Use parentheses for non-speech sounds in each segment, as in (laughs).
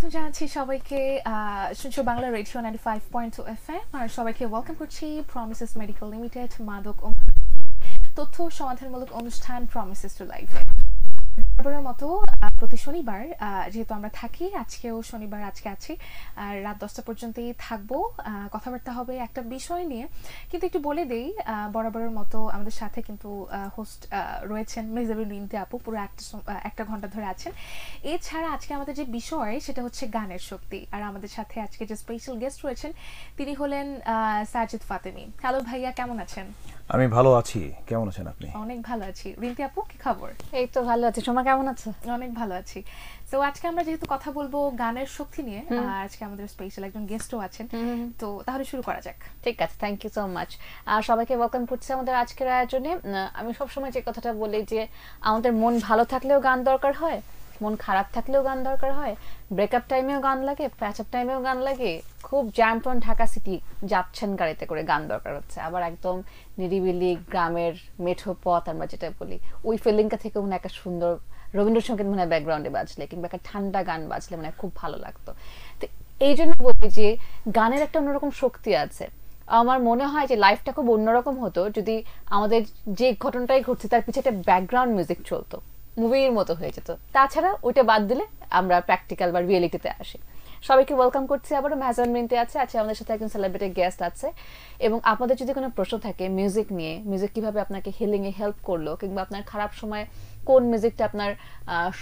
স্বাগত জানাচ্ছি সবাইকে শুনছো Bangla radio ninety five point two F M আর সবাইকে ওয়েলকাম করছি প্রমিসেস মেডিকেল লিমিটেড মাদক ও তথ্য সমাধানমূলক অনুষ্ঠান প্রমিসেস টু লাইফ মতো প্রতি শনিবার যেহেতু আমরা থাকি আজকেও শনিবার আজকে আছি আর রাত দশটা পর্যন্তই থাকবো কথাবার্তা হবে একটা বিষয় নিয়ে কিন্তু একটু বলে দেই বরাবরের মতো আমাদের সাথে কিন্তু হোস্ট রয়েছেন মেজাবুল ইন্তি আপু পুরো একটা একটা ঘন্টা ধরে আছেন এছাড়া আজকে আমাদের যে বিষয় সেটা হচ্ছে গানের শক্তি আর আমাদের সাথে আজকে যে স্পেশাল গেস্ট রয়েছেন তিনি হলেন সাজিদ ফাতেমি হ্যালো ভাইয়া কেমন আছেন আমি ভালো আছি কেমন আছেন আপনি অনেক ভালো আছি রিন্তি আপু কি খবর এই তো ভালো আছি সোমা কেমন আছো অনেক ভালো আছি তো আজকে আমরা যেহেতু কথা বলবো গানের শক্তি নিয়ে আজকে আমাদের স্পেশাল একজন গেস্টও আছেন তো তাহলে শুরু করা যাক ঠিক আছে থ্যাংক ইউ সো মাচ আর সবাইকে ওয়েলকাম করছি আমাদের আজকের আয়োজনে আমি সবসময় যে কথাটা বলি যে আমাদের মন ভালো থাকলেও গান দরকার হয় মন খারাপ থাকলেও গান দরকার হয় ব্রেকআপ টাইমেও গান লাগে আপ টাইমেও গান লাগে খুব জ্যামটন ঢাকা সিটি যাচ্ছেন গাড়িতে করে গান দরকার হচ্ছে আবার একদম নিরিবিলি গ্রামের মেঠো পথ আমরা যেটা বলি ওই ফিলিংটা থেকে মনে একটা সুন্দর রবীন্দ্রসঙ্গীত মনে হয় ব্যাকগ্রাউন্ডে বাজলে কিংবা একটা ঠান্ডা গান বাজলে মনে হয় খুব ভালো লাগতো তো এই জন্য বলি যে গানের একটা অন্যরকম শক্তি আছে আমার মনে হয় যে লাইফটা খুব অন্যরকম হতো যদি আমাদের যে ঘটনাটাই ঘটছে তার পিছনে একটা ব্যাকগ্রাউন্ড মিউজিক চলতো মুভির মতো হয়ে যেত তাছাড়া ওইটা বাদ দিলে আমরা প্র্যাকটিক্যাল বা রিয়েলিটিতে আসি সবাইকে ওয়েলকাম করছি আবারও ম্যাজন মিনতে আছে আজকে আমাদের সাথে একজন সেলিব্রিটি গেস্ট আছে এবং আপনাদের যদি কোনো প্রশ্ন থাকে মিউজিক নিয়ে মিউজিক কিভাবে আপনাকে হিলিংয়ে হেল্প করলো কিংবা আপনার খারাপ সময় কোন মিউজিকটা আপনার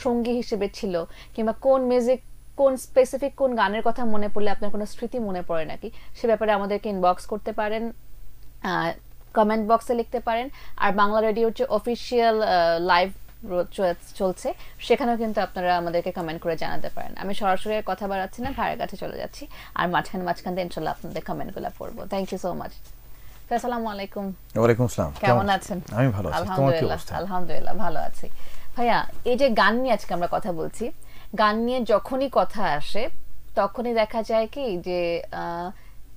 সঙ্গী হিসেবে ছিল কিংবা কোন মিউজিক কোন স্পেসিফিক কোন গানের কথা মনে পড়লে আপনার কোনো স্মৃতি মনে পড়ে নাকি সে ব্যাপারে আমাদেরকে ইনবক্স করতে পারেন কমেন্ট বক্সে লিখতে পারেন আর বাংলা রেডিওর যে অফিসিয়াল লাইভ চলছে সেখানেও কিন্তু আপনারা আমাদেরকে কমেন্ট করে জানাতে পারেন আমি সরাসরি কথা বাড়াচ্ছি না ভাইয়ের কাছে চলে যাচ্ছি আর মাঝখানে মাঝখান দিয়ে ইনশাল্লাহ আপনাদের কমেন্টগুলো পড়বো থ্যাংক ইউ সো মাচ আসসালামু আলাইকুম ওয়ালাইকুম আসসালাম কেমন আছেন আমি ভালো আছি আলহামদুলিল্লাহ ভালো আছি ভাইয়া এই যে গান নিয়ে আজকে আমরা কথা বলছি গান নিয়ে যখনই কথা আসে তখনই দেখা যায় কি যে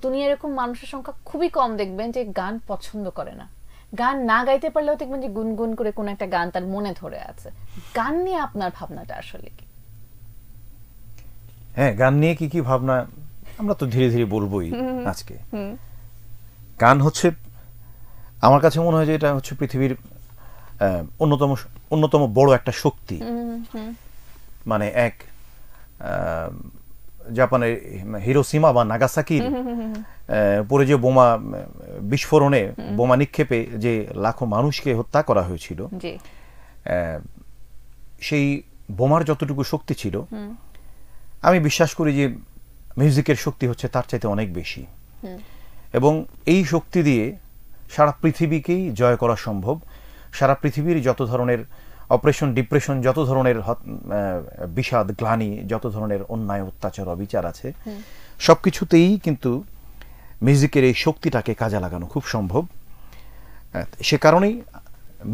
দুনিয়া এরকম মানুষের সংখ্যা খুবই কম দেখবেন যে গান পছন্দ করে না গান না গাইতে পারলেও ঠিক মানে গুনগুন করে কোন একটা গান তার মনে ধরে আছে গান নিয়ে আপনার ভাবনাটা আসলে কি হ্যাঁ গান নিয়ে কি কি ভাবনা আমরা তো ধীরে ধীরে বলবোই আজকে গান হচ্ছে আমার কাছে মনে হয় যে এটা হচ্ছে পৃথিবীর অন্যতম অন্যতম বড় একটা শক্তি মানে এক জাপানের হিরোসীমা বা নাগাসাকির পরে যে বোমা বিস্ফোরণে বোমা নিক্ষেপে যে লাখো মানুষকে হত্যা করা হয়েছিল সেই বোমার যতটুকু শক্তি ছিল আমি বিশ্বাস করি যে মিউজিকের শক্তি হচ্ছে তার চাইতে অনেক বেশি এবং এই শক্তি দিয়ে সারা পৃথিবীকেই জয় করা সম্ভব সারা পৃথিবীর যত ধরনের অপারেশন ডিপ্রেশন যত ধরনের বিষাদ গ্লানি যত ধরনের অন্যায় অত্যাচার অবিচার আছে সব কিছুতেই কিন্তু মিউজিকের এই শক্তিটাকে কাজে লাগানো খুব সম্ভব সে কারণেই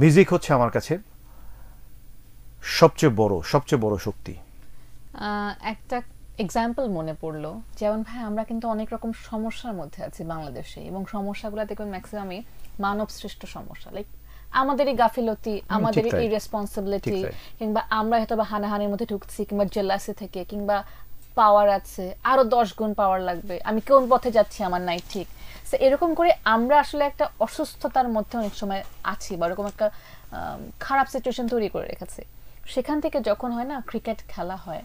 মিউজিক হচ্ছে আমার কাছে সবচেয়ে বড় সবচেয়ে বড় শক্তি একটা এক্সাম্পল মনে পড়লো যেমন ভাই আমরা কিন্তু অনেক রকম সমস্যার মধ্যে আছি বাংলাদেশে এবং সমস্যাগুলো দেখবেন ম্যাক্সিমামই মানব সৃষ্ট সমস্যা লাইক আমাদেরই গাফিলতি আমাদেরই এই রেসপন্সিবিলিটি কিংবা আমরা হয়তো বা হানাহানির মধ্যে ঢুকছি কিংবা জেলাসি থেকে কিংবা পাওয়ার আছে আরো দশ গুণ পাওয়ার লাগবে আমি কোন পথে যাচ্ছি আমার নাই ঠিক এরকম করে আমরা আসলে একটা অসুস্থতার মধ্যে অনেক সময় আছি বা এরকম একটা খারাপ সিচুয়েশন তৈরি করে রেখেছে সেখান থেকে যখন হয় না ক্রিকেট খেলা হয়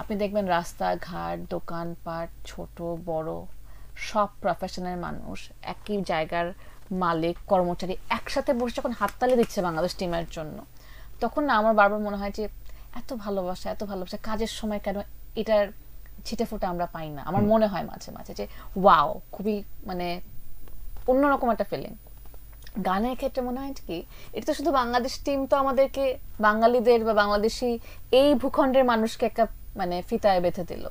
আপনি দেখবেন রাস্তা ঘাট দোকানপাট ছোট বড় সব প্রফেশনের মানুষ একই জায়গার মালিক কর্মচারী একসাথে বসে যখন হাততালি দিচ্ছে বাংলাদেশ টিমের জন্য তখন না আমার বারবার মনে হয় যে এত ভালোবাসা এত ভালোবাসা কাজের সময় কেন এটার ছিটে ফুটে আমরা পাই না আমার মনে হয় মাঝে মাঝে যে ওয়াও খুবই মানে অন্যরকম একটা ফিলিং গানের ক্ষেত্রে মনে হয় কি এটা তো শুধু বাংলাদেশ টিম তো আমাদেরকে বাঙালিদের বা বাংলাদেশি এই ভূখণ্ডের মানুষকে একটা মানে ফিতায় বেঁধে দিল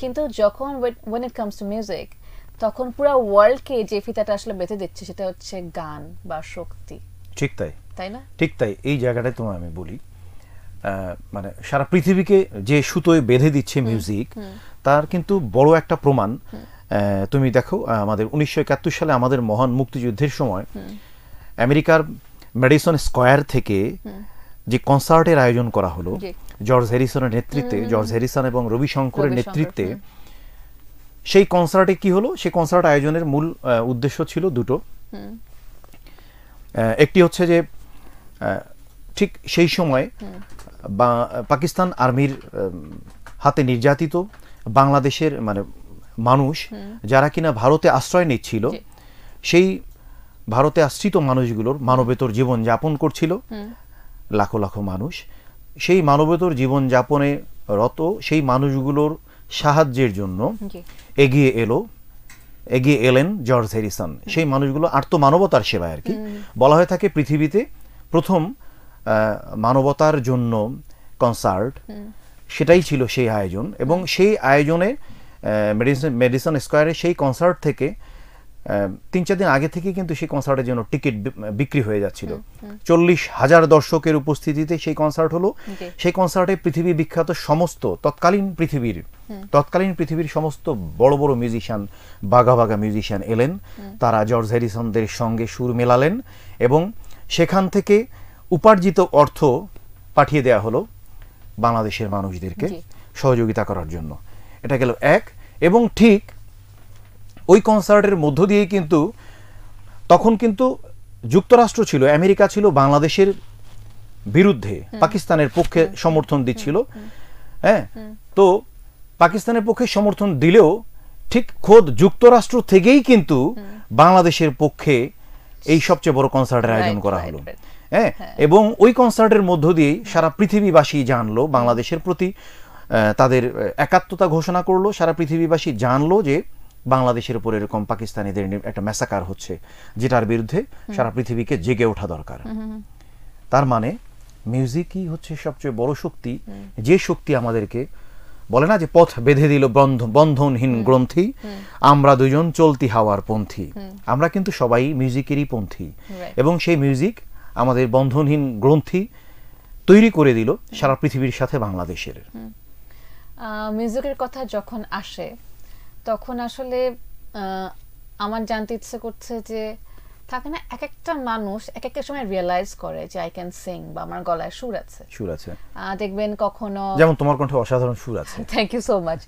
কিন্তু যখন when it comes to music তখন পুরো ওয়ার্ল্ডকে যে ফিতাটা আসলে বেঁধে দিচ্ছে সেটা হচ্ছে গান বা শক্তি ঠিক তাই তাই না ঠিক তাই এই জায়গাটায় তোমায় আমি বলি মানে সারা পৃথিবীকে যে সুতোয় বেঁধে দিচ্ছে মিউজিক তার কিন্তু বড় একটা প্রমাণ তুমি দেখো আমাদের উনিশশো সালে আমাদের মহান মুক্তিযুদ্ধের সময় আমেরিকার ম্যাডিসন স্কোয়ার থেকে যে কনসার্টের আয়োজন করা হলো জর্জ হ্যারিসনের নেতৃত্বে জর্জ হ্যারিসন এবং রবি শঙ্করের নেতৃত্বে সেই কনসার্টে কি হলো সেই কনসার্ট আয়োজনের মূল উদ্দেশ্য ছিল দুটো একটি হচ্ছে যে ঠিক সেই সময় বা পাকিস্তান আর্মির হাতে নির্যাতিত বাংলাদেশের মানে মানুষ যারা কিনা ভারতে আশ্রয় নিচ্ছিল সেই ভারতে আশ্রিত মানুষগুলোর মানবেতর জীবন যাপন করছিল লাখো লাখো মানুষ সেই মানবেতর জীবন যাপনে রত সেই মানুষগুলোর সাহায্যের জন্য এগিয়ে এলো এগিয়ে এলেন জর্জ হ্যারিসন সেই মানুষগুলো আত্মমানবতার সেবায় আর কি বলা হয়ে থাকে পৃথিবীতে প্রথম মানবতার জন্য কনসার্ট সেটাই ছিল সেই আয়োজন এবং সেই আয়োজনে মেডিসন মেডিসন স্কোয়ারে সেই কনসার্ট থেকে তিন চার দিন আগে থেকে কিন্তু সেই কনসার্টের জন্য টিকিট বিক্রি হয়ে যাচ্ছিল চল্লিশ হাজার দর্শকের উপস্থিতিতে সেই কনসার্ট হলো সেই কনসার্টে পৃথিবী বিখ্যাত সমস্ত তৎকালীন পৃথিবীর তৎকালীন পৃথিবীর সমস্ত বড় বড় মিউজিশিয়ান বাঘা বাঘা মিউজিশিয়ান এলেন তারা জর্জ হ্যারিসনদের সঙ্গে সুর মেলালেন এবং সেখান থেকে উপার্জিত অর্থ পাঠিয়ে দেয়া হলো বাংলাদেশের মানুষদেরকে সহযোগিতা করার জন্য এটা গেল এক এবং ঠিক ওই কনসার্টের মধ্য দিয়েই কিন্তু তখন কিন্তু যুক্তরাষ্ট্র ছিল আমেরিকা ছিল বাংলাদেশের বিরুদ্ধে পাকিস্তানের পক্ষে সমর্থন দিচ্ছিল হ্যাঁ তো পাকিস্তানের পক্ষে সমর্থন দিলেও ঠিক খোদ যুক্তরাষ্ট্র থেকেই কিন্তু বাংলাদেশের পক্ষে এই সবচেয়ে বড় কনসার্টের আয়োজন করা হলো হ্যাঁ? হ্যাঁ এবং ওই কনসার্টের মধ্য দিয়েই সারা পৃথিবীবাসী জানলো বাংলাদেশের প্রতি তাদের একাত্মতা ঘোষণা করলো সারা পৃথিবীবাসী জানলো যে বাংলাদেশের উপর এরকম পাকিস্তানিদের একটা ম্যাসাকার হচ্ছে যেটার বিরুদ্ধে সারা পৃথিবীকে জেগে ওঠা দরকার তার মানে মিউজিকই হচ্ছে সবচেয়ে বড় শক্তি যে শক্তি আমাদেরকে বলে না যে পথ বেঁধে দিল বন্ধনহীন গ্রন্থি আমরা দুজন চলতি হাওয়ার পন্থী আমরা কিন্তু সবাই মিউজিকেরই পন্থী এবং সেই মিউজিক আমাদের বন্ধনহীন গ্রন্থি তৈরি করে দিল সারা পৃথিবীর সাথে বাংলাদেশের মিউজিকের কথা যখন আসে তখন আসলে আমার জানতে ইচ্ছে করছে যে থাকে না এক একটা মানুষ এক একটা সময় রিয়েলাইজ করে যে আই ক্যান সিং বা আমার গলায় সুর আছে সুর আছে দেখবেন কখনো যেমন তোমার কণ্ঠে অসাধারণ সুর আছে থ্যাংক ইউ সো মাচ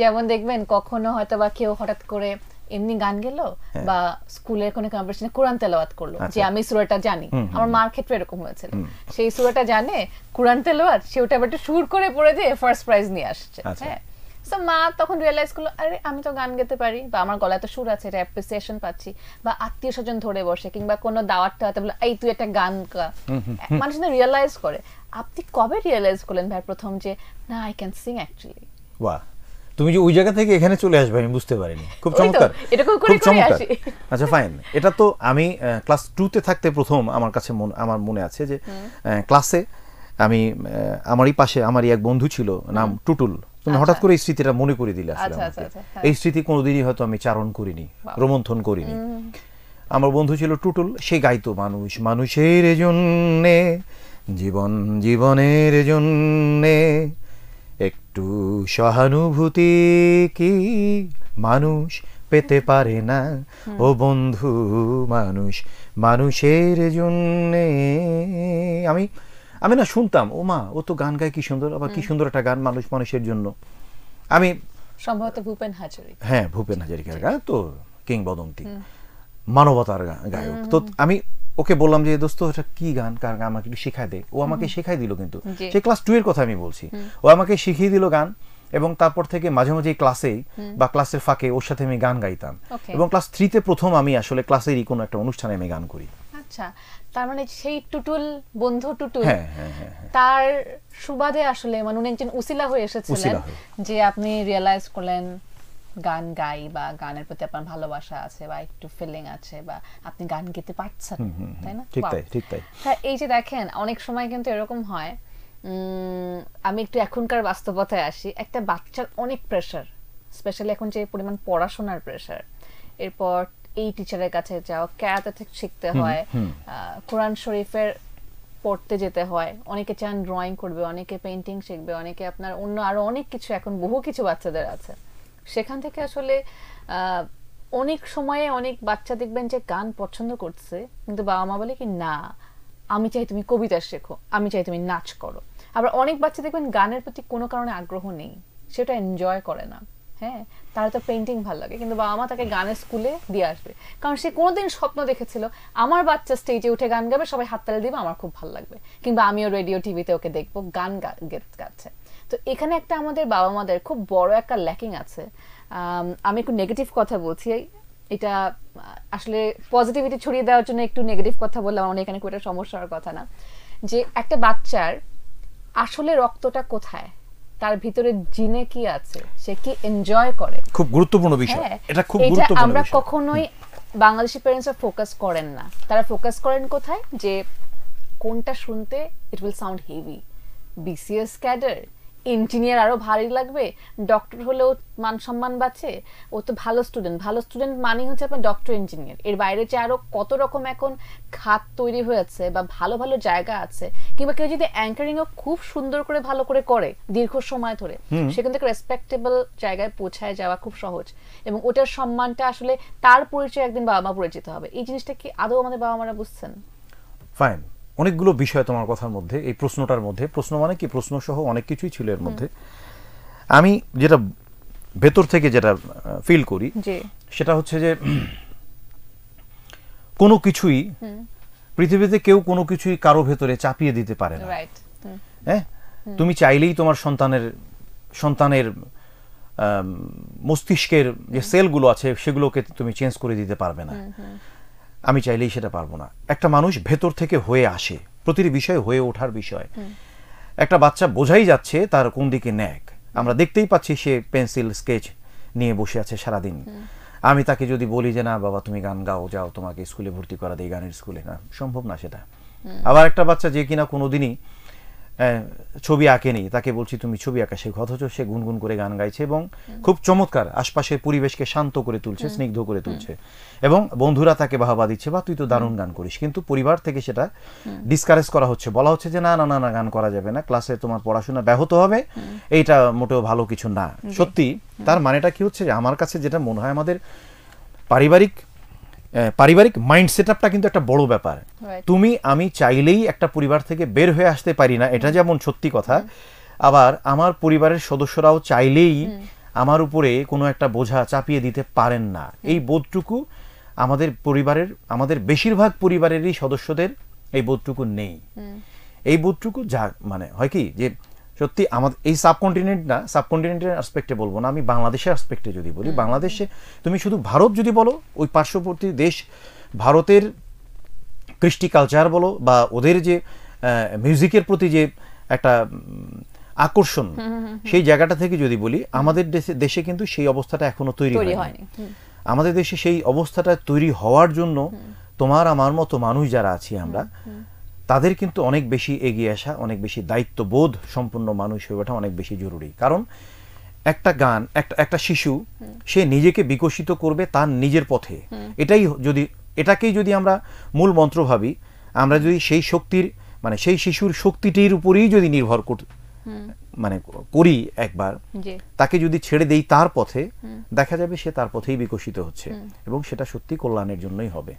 যেমন দেখবেন কখনো হয়তো বা কেউ হঠাৎ করে এমনি গান গেল হ্যাঁ। বা স্কুলের কোনো কম্পিটিশনে কোরআন তেলাওয়াত করলো আচ্ছা। যে আমি সুরাটা জানি আমার মার ক্ষেত্রে এরকম হয়েছিল সেই সুরাটা জানে কোরআন তেলাওয়াত সে ওটা একটু সুর করে পড়ে দিয়ে ফার্স্ট প্রাইজ নিয়ে আসছে আচ্ছা। হ্যাঁ সো মা তখন রিয়েলাইজ করলো আরে আমি তো গান গেতে পারি বা আমার গলায় তো সুর আছে এটা অ্যাপ্রিসিয়েশন পাচ্ছি বা আত্মীয় স্বজন ধরে বসে কিংবা কোনো দাওয়াত টাওয়াতে বলে এই তুই একটা গান গা মানুষ না রিয়েলাইজ করে আপনি কবে রিয়েলাইজ করলেন ভাই প্রথম যে না আই ক্যান সিং অ্যাকচুয়ালি বাহ তুমি যে ওই জায়গা থেকে এখানে চলে আসবে আমি বুঝতে পারিনি খুব চমৎকার খুব চমৎকার আচ্ছা ফাইন এটা তো আমি ক্লাস টুতে থাকতে প্রথম আমার কাছে আমার মনে আছে যে ক্লাসে আমি আমারই পাশে আমারই এক বন্ধু ছিল নাম টুটুল তুমি আচ্ছা। হঠাৎ করে এই স্মৃতিটা মনে করে দিলে আসলে আচ্ছা, আচ্ছা, হ্যাঁ। এই স্মৃতি কোনোদিনই হয়তো আমি চারণ করিনি রোমন্থন করিনি আমার বন্ধু ছিল টুটুল সে গাইতো মানুষ মানুষের জন্যে জীবন জীবনের জন্যে একটু সহানুভূতি কি মানুষ পেতে পারে না ও বন্ধু মানুষ মানুষের জন্যে আমি আমি না শুনতাম ও মা ও তো গান গায় কি সুন্দর আবার কি সুন্দর একটা গান মানুষ মানুষের জন্য আমি সম্ভবত ভূপেন হাজারিকা হ্যাঁ ভূপেন হাজারিকার গান তো কিংবদন্তি মানবতার গায়ক তো আমি ওকে বললাম যে দোস্ত এটা কি গান কার গান আমাকে একটু শেখায় দে ও আমাকে শেখাই দিল কিন্তু সে ক্লাস টু এর কথা আমি বলছি ও আমাকে শিখিয়ে দিল গান এবং তারপর থেকে মাঝে মাঝে ক্লাসেই বা ক্লাসের ফাঁকে ওর সাথে আমি গান গাইতাম এবং ক্লাস থ্রিতে প্রথম আমি আসলে ক্লাসেরই কোনো একটা অনুষ্ঠানে আমি গান করি আচ্ছা তার মানে সেই টুটুল বন্ধু টুটুল হ্যাঁ, হ্যাঁ, হ্যাঁ, তার সুবাদে আসলে মানে উনি একজন উসিলা হয়ে এসেছিলেন যে আপনি রিয়েলাইজ করলেন গান গাই বা গানের প্রতি আপনার ভালোবাসা আছে বা একটু ফিলিং আছে বা আপনি গান গেতে পারছেন তাই না ঠিক তাই ঠিক তাই এই যে দেখেন অনেক সময় কিন্তু এরকম হয় আমি একটু এখনকার বাস্তবতায় আসি একটা বাচ্চার অনেক প্রেশার স্পেশালি এখন যে পরিমাণ পড়াশোনার প্রেশার এরপর এই টিচারের কাছে যাও ক্যারাতে শিখতে হয় কোরআন শরীফের পড়তে যেতে হয় অনেকে চান ড্রয়িং করবে অনেকে পেন্টিং শিখবে অনেকে আপনার অন্য আরো অনেক কিছু এখন বহু কিছু বাচ্চাদের আছে সেখান থেকে আসলে অনেক সময়ে অনেক বাচ্চা দেখবেন যে গান পছন্দ করছে কিন্তু বাবা মা বলে কি না আমি চাই তুমি কবিতা শেখো আমি চাই তুমি নাচ করো আবার অনেক বাচ্চা দেখবেন গানের প্রতি কোনো কারণে আগ্রহ নেই সেটা এনজয় করে না হ্যাঁ তার তো পেন্টিং ভালো লাগে কিন্তু বাবা মা তাকে গানের স্কুলে দিয়ে আসবে কারণ সে কোনোদিন স্বপ্ন দেখেছিল আমার বাচ্চা স্টেজে উঠে গান গাবে সবাই হাততালি দিবে আমার খুব ভালো লাগবে কিংবা আমিও রেডিও টিভিতে ওকে দেখবো গান গাচ্ছে তো এখানে একটা আমাদের বাবা মাদের খুব বড় একটা ল্যাকিং আছে আমি একটু নেগেটিভ কথা বলছি এটা আসলে পজিটিভিটি ছড়িয়ে দেওয়ার জন্য একটু নেগেটিভ কথা বললাম আমার এখানে খুব একটা সমস্যা হওয়ার কথা না যে একটা বাচ্চার আসলে রক্তটা কোথায় তার ভিতরে জিনে কি আছে সে কি এনজয় করে খুব গুরুত্বপূর্ণ বিষয় হ্যাঁ, এটা খুব গুরুত্বপূর্ণ আমরা কখনোই বাংলাদেশি প্যারেন্টসরা ফোকাস করেন না তারা ফোকাস করেন কোথায় যে কোনটা শুনতে it will sound heavy BCS cadre engineer আরও ভারী লাগবে ডক্টর হলেও মান সম্মান বাঁচে ও তো ভালো স্টুডেন্ট ভালো স্টুডেন্ট মানেই হচ্ছে আপনার ডক্টর ইঞ্জিনিয়ার এর বাইরে যে আরও কত রকম এখন খাত তৈরি হয়েছে বা ভালো ভালো জায়গা আছে কিংবা কেউ যদি অ্যাঙ্কারিংও খুব সুন্দর করে ভালো করে করে দীর্ঘ সময় ধরে সেখান থেকে রেসপেক্টেবল জায়গায় পৌঁছায় যাওয়া খুব সহজ এবং ওটার সম্মানটা আসলে তার পরিচয় একদিন বাবা মা পরিচিত হবে এই জিনিসটা কি আদৌ আমাদের বাবা মারা বুঝছেন ফাইন অনেকগুলো বিষয় তোমার কথার মধ্যে এই প্রশ্নটার মধ্যে প্রশ্ন মানে কি প্রশ্ন সহ অনেক কিছুই ছিল এর মধ্যে আমি যেটা ভেতর থেকে যেটা ফিল করি সেটা হচ্ছে যে কোনো কিছুই পৃথিবীতে কেউ কোনো কিছুই কারো ভেতরে চাপিয়ে দিতে পারে না হ্যাঁ তুমি চাইলেই তোমার সন্তানের সন্তানের মস্তিষ্কের যে সেলগুলো আছে সেগুলোকে তুমি চেঞ্জ করে দিতে পারবে না আমি চাইলেই সেটা পারবো না একটা মানুষ ভেতর থেকে হয়ে আসে প্রতিটি বিষয় হয়ে ওঠার বিষয় একটা বাচ্চা বোঝাই যাচ্ছে তার কোন দিকে ন্যাক আমরা দেখতেই পাচ্ছি সে পেন্সিল স্কেচ নিয়ে বসে আছে সারাদিন আমি তাকে যদি বলি যে না বাবা তুমি গান গাও যাও তোমাকে স্কুলে ভর্তি করা দিই গানের স্কুলে না সম্ভব না সেটা আবার একটা বাচ্চা যে কিনা কোনোদিনই ছবি আঁকেনি তাকে বলছি তুমি ছবি আঁকা সে অথচ সে গুনগুন করে গান গাইছে এবং খুব চমৎকার আশপাশের পরিবেশকে শান্ত করে তুলছে স্নিগ্ধ করে তুলছে এবং বন্ধুরা তাকে বাহবা দিচ্ছে বা তুই তো দারুণ গান করিস কিন্তু পরিবার থেকে সেটা ডিসকারেজ করা হচ্ছে বলা হচ্ছে যে না না না না গান করা যাবে না ক্লাসে তোমার পড়াশোনা ব্যাহত হবে এইটা মোটেও ভালো কিছু না সত্যি তার মানেটা কি হচ্ছে আমার কাছে যেটা মনে হয় আমাদের পারিবারিক পারিবারিক মাইন্ড সেট কিন্তু একটা বড় ব্যাপার তুমি আমি চাইলেই একটা পরিবার থেকে বের হয়ে আসতে পারি না এটা যেমন সত্যি কথা আবার আমার পরিবারের সদস্যরাও চাইলেই আমার উপরে কোনো একটা বোঝা চাপিয়ে দিতে পারেন না এই বোধটুকু আমাদের পরিবারের আমাদের বেশিরভাগ পরিবারেরই সদস্যদের এই বোধটুকু নেই এই বোধটুকু যা মানে হয় কি যে সত্যি আমাদের এই সাবকন্টিনেন্ট না সাবকন্টিনেন্টের আসপেক্টে বলবো না আমি বাংলাদেশের আসপেক্টে যদি বলি বাংলাদেশে তুমি শুধু ভারত যদি বলো ওই পার্শ্ববর্তী দেশ ভারতের কৃষ্টি কালচার বলো বা ওদের যে মিউজিকের প্রতি যে একটা আকর্ষণ সেই জায়গাটা থেকে যদি বলি আমাদের দেশে দেশে কিন্তু সেই অবস্থাটা এখনো তৈরি হয়নি আমাদের দেশে সেই অবস্থাটা তৈরি হওয়ার জন্য তোমার আমার মতো মানুষ যারা আছি আমরা তাদের কিন্তু অনেক বেশি এগিয়ে আসা অনেক বেশি দায়িত্ববোধ সম্পূর্ণ মানুষ হয়ে ওঠা অনেক বেশি জরুরি কারণ একটা গান একটা একটা শিশু সে নিজেকে বিকশিত করবে তার নিজের পথে এটাই যদি এটাকেই যদি আমরা মূল মন্ত্র ভাবি আমরা যদি সেই শক্তির মানে সেই শিশুর শক্তিটির উপরেই যদি নির্ভর কর মানে করি একবার তাকে যদি ছেড়ে দেই তার পথে দেখা যাবে সে তার পথেই বিকশিত হচ্ছে এবং সেটা সত্যি কল্যাণের জন্যই হবে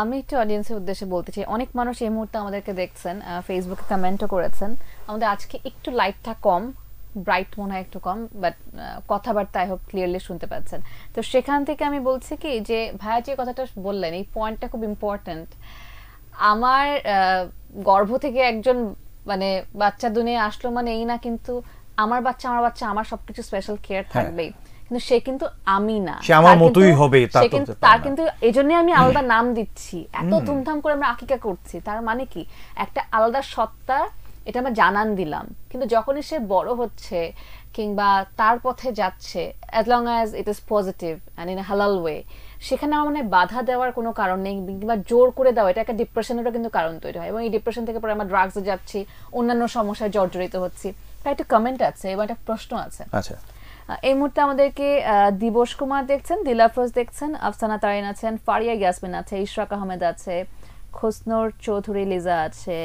আমি একটু অডিয়েন্সের উদ্দেশ্যে বলতে চাই অনেক মানুষ এই মুহূর্তে আমাদেরকে দেখছেন ফেসবুকে কমেন্টও করেছেন আমাদের আজকে একটু লাইটটা কম ব্রাইট মনে হয় একটু কম বাট কথাবার্তা আই হোপ ক্লিয়ারলি শুনতে পাচ্ছেন তো সেখান থেকে আমি বলছি কি যে ভাইয়া যে কথাটা বললেন এই পয়েন্টটা খুব ইম্পর্ট্যান্ট আমার গর্ভ থেকে একজন মানে বাচ্চা দুনিয়া আসলো মানে এই না কিন্তু আমার বাচ্চা আমার বাচ্চা আমার সবকিছু স্পেশাল হ্যাঁ। কেয়ার থাকবেই কিন্তু সে কিন্তু আমি না সে আমার মতোই হবে সে কিন্তু তার কিন্তু এই জন্য আমি আলাদা নাম দিচ্ছি এত ধুমধাম করে আমরা আকিকা করছি তার মানে কি একটা আলাদা সত্তা এটা আমরা জানান দিলাম কিন্তু যখনই সে বড় হচ্ছে কিংবা তার পথে যাচ্ছে as long as it is positive and in হালাল ওয়ে সেখানে আমার মানে বাধা দেওয়ার কোনো কারণ নেই কিংবা জোর করে দেওয়া এটা একটা ডিপ্রেশনেরও কিন্তু কারণ তৈরি হয় এবং এই ডিপ্রেশন থেকে পরে আমরা ড্রাগসে যাচ্ছি অন্যান্য সমস্যায় জর্জরিত হচ্ছি তাই একটা কমেন্ট আছে এবং একটা প্রশ্ন আছে আচ্ছা এই মুহূর্তে আমাদেরকে দিবস কুমার দেখছেন দিলাফরোজ দেখছেন আফসানা তারিন আছেন ফারিয়া গ্যাসমিন আছে ইশরাক আহমেদ আছে খোসনোর চৌধুরী লিজা আছে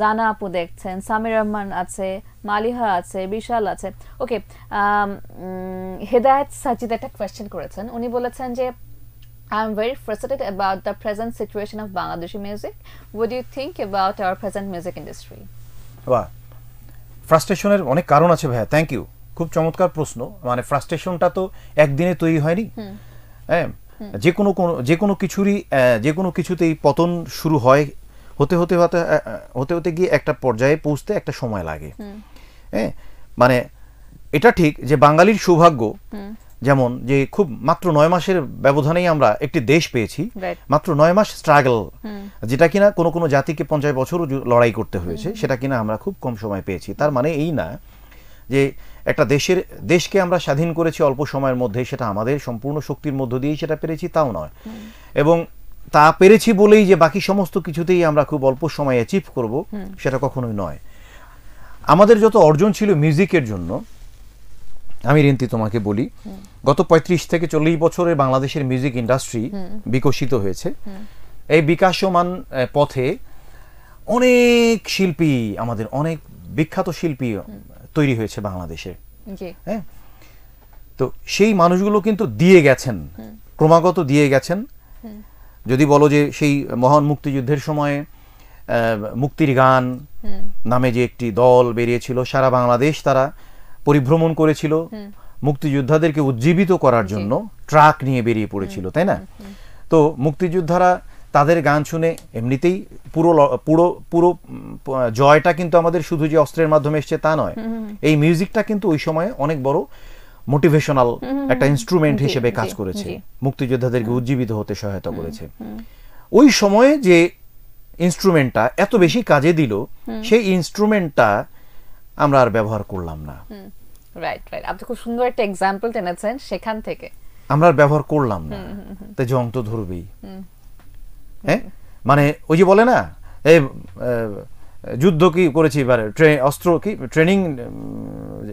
জানা আপু দেখছেন সামির রহমান আছে মালিহা আছে বিশাল আছে ওকে হেদায়ত সাজিদ একটা কোয়েশ্চেন করেছেন উনি বলেছেন যে I am very frustrated about the present situation of Bangladeshi music. What do you think about our present music industry? বাহ ফ্রাস্ট্রেশনের অনেক কারণ আছে ভাইয়া থ্যাংক ইউ খুব চমৎকার প্রশ্ন মানে ফ্রাস্ট্রেশনটা তো একদিনে তৈরি হয়নি হ্যাঁ যে কোনো যে কোনো কিছুরই যে কোনো কিছুতেই পতন শুরু হয় হতে হতে হতে হতে হতে গিয়ে একটা পর্যায়ে পৌঁছতে একটা সময় লাগে হ্যাঁ মানে এটা ঠিক যে বাঙালির সৌভাগ্য যেমন যে খুব মাত্র নয় মাসের ব্যবধানেই আমরা একটি দেশ পেয়েছি মাত্র নয় মাস স্ট্রাগল যেটা কিনা কোনো কোনো জাতিকে পঞ্চাশ বছরও লড়াই করতে হয়েছে সেটা কিনা আমরা খুব কম সময় পেয়েছি তার মানে এই না যে একটা দেশের দেশকে আমরা স্বাধীন করেছি অল্প সময়ের মধ্যে সেটা আমাদের সম্পূর্ণ শক্তির মধ্য দিয়েই সেটা পেরেছি তাও নয় এবং তা পেরেছি বলেই যে বাকি সমস্ত কিছুতেই আমরা খুব অল্প সময় অ্যাচিভ করব সেটা কখনোই নয় আমাদের যত অর্জন ছিল মিউজিকের জন্য আমি রিন্তি তোমাকে বলি গত পঁয়ত্রিশ থেকে চল্লিশ বছরে বাংলাদেশের মিউজিক ইন্ডাস্ট্রি বিকশিত হয়েছে এই বিকাশমান পথে অনেক শিল্পী আমাদের অনেক বিখ্যাত শিল্পী তৈরি হয়েছে বাংলাদেশে হ্যাঁ তো সেই মানুষগুলো কিন্তু দিয়ে গেছেন ক্রমাগত দিয়ে গেছেন যদি বলো যে সেই মহান মুক্তিযুদ্ধের সময়ে মুক্তির গান নামে যে একটি দল বেরিয়েছিল সারা বাংলাদেশ তারা পরিভ্রমণ করেছিল মুক্তিযোদ্ধাদেরকে উজ্জীবিত করার জন্য ট্রাক নিয়ে বেরিয়ে পড়েছিল তাই না তো মুক্তিযোদ্ধারা তাদের গান শুনে এমনিতেই পুরো পুরো পুরো জয়টা কিন্তু আমাদের শুধু যে অস্ত্রের মাধ্যমে এসছে তা নয় এই মিউজিকটা কিন্তু ওই সময়ে অনেক বড় মোটিভেশনাল একটা ইনস্ট্রুমেন্ট হিসেবে কাজ করেছে মুক্তিযোদ্ধাদেরকে উজ্জীবিত হতে সহায়তা করেছে ওই সময়ে যে ইনস্ট্রুমেন্টটা এত বেশি কাজে দিল সেই ইনস্ট্রুমেন্টটা আমরা আর ব্যবহার করলাম না রাইট রাইট আপনি খুব সুন্দর একটা এক্সাম্পল টেনেছেন সেখান থেকে আমরা ব্যবহার করলাম না তো জং তো ধরবেই হ্যাঁ মানে ওই যে বলে না এ যুদ্ধ কি করেছি এবারে মানে অস্ত্র কি ট্রেনিং